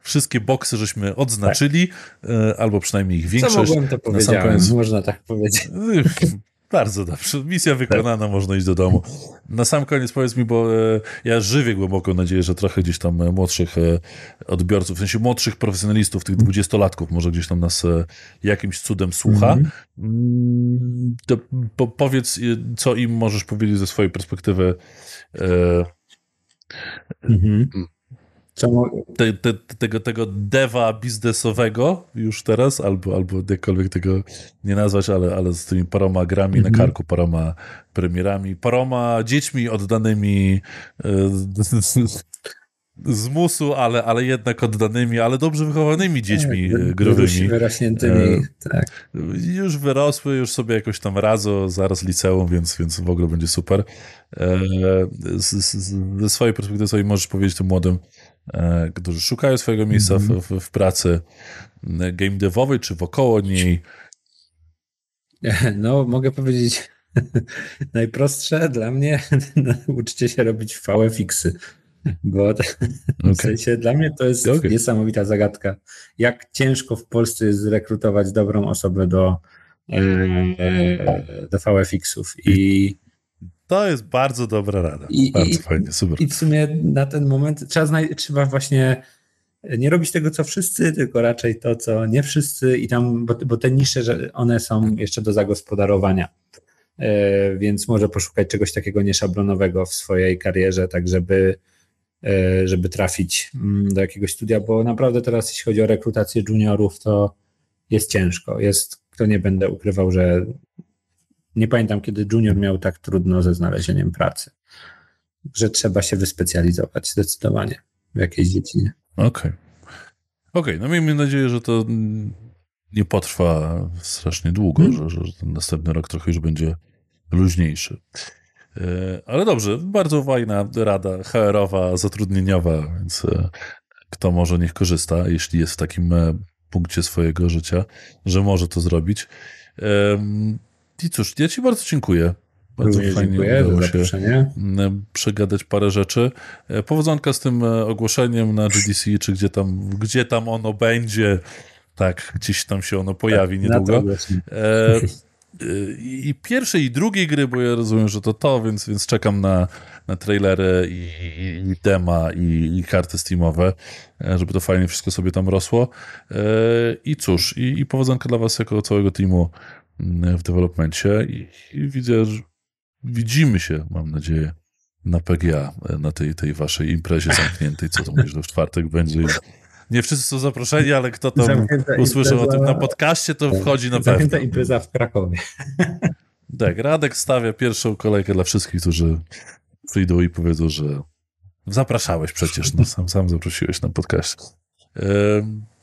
wszystkie boksy żeśmy odznaczyli, tak. albo przynajmniej ich większość. Co mogłem, to powiedzieć? Koniec... Można tak powiedzieć. Bardzo dobrze. Misja wykonana, tak. można iść do domu. Na sam koniec powiedz mi, bo e, ja żywię głęboką nadzieję, że trochę gdzieś tam e, młodszych odbiorców, w sensie młodszych profesjonalistów, tych dwudziestolatków może gdzieś tam nas jakimś cudem słucha. Mhm. Mm, to powiedz, co im możesz powiedzieć ze swojej perspektywy Mhm. Mm. Te, te, tego, tego dewa biznesowego już teraz, albo, albo jakkolwiek tego nie nazwać, ale, ale z tymi paroma grami mhm. na karku, paroma premierami, paroma dziećmi oddanymi e, z musu, ale, ale jednak oddanymi, ale dobrze wychowanymi tak, dziećmi tak, grubymi. wyrośniętymi, e, tak. Już wyrosły, już sobie jakoś tam radzą, zaraz liceum, więc, więc w ogóle będzie super. E, ze swojej perspektywy sobie możesz powiedzieć tym młodym, e, którzy szukają swojego miejsca mm -hmm. w, mhm. w, w, pracy game devowej, czy wokoło niej? No, mogę powiedzieć najprostsze dla mnie, uczcie się robić VFX-y. Bo okay. w sensie dla mnie to jest okay. niesamowita zagadka. Jak ciężko w Polsce jest zrekrutować dobrą osobę do, e, do VFX-ów. I, to jest bardzo dobra rada. I, bardzo i, fajnie, super. I w sumie na ten moment trzeba, trzeba właśnie nie robić tego, co wszyscy, tylko raczej to, co nie wszyscy i tam, bo, bo te nisze, że one są jeszcze do zagospodarowania. Yy, więc może poszukać czegoś takiego nieszablonowego w swojej karierze, tak żeby E, żeby trafić mm, do jakiegoś studia, bo naprawdę teraz, jeśli chodzi o rekrutację juniorów, to jest ciężko. Jest, to nie będę ukrywał, że nie pamiętam, kiedy junior miał tak trudno ze znalezieniem pracy, że trzeba się wyspecjalizować zdecydowanie w jakiejś dziedzinie. Okej. Okay. Okej, okay, no miejmy nadzieję, że to nie potrwa strasznie długo, hmm. że, że ten następny rok trochę już będzie luźniejszy. E, ale dobrze, bardzo fajna rada HR-owa, zatrudnieniowa, więc e, kto może, niech korzysta, jeśli jest w takim e, punkcie swojego życia, że może to zrobić. I cóż, ja Ci bardzo dziękuję. Bardzo Również fajnie dziękuję udało się przegadać parę rzeczy. Powodzonka z tym ogłoszeniem na GDC, czy gdzie tam, gdzie tam ono będzie. Tak, gdzieś tam się ono pojawi tak, niedługo. Y, i pierwszej, i drugiej gry, bo ja rozumiem, że to to, więc, więc czekam na, na trailery i, i, i dema i, i, karty steamowe, e, żeby to fajnie wszystko sobie tam rosło. E, I cóż, i, i dla was jako całego teamu mm, w developmentie. i, i widzę, że widzimy się, mam nadzieję, na PGA, e, na tej, tej waszej imprezie zamkniętej, co to mówisz, że w czwartek będzie nie wszyscy są zaproszeni, ale kto tam usłyszał o tym na podcaście, to wchodzi na pewno. Zamknięta impreza w Krakowie. Tak, Radek stawia pierwszą kolejkę dla wszystkich, którzy przyjdą i powiedzą, że zapraszałeś przecież, no, sam, sam zaprosiłeś na podcast.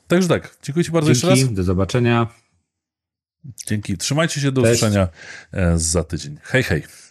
także tak, dziękuję Ci bardzo Dzięki, jeszcze raz. do zobaczenia. Dzięki, trzymajcie się, do Cześć. usłyszenia e, za tydzień. Hej, hej.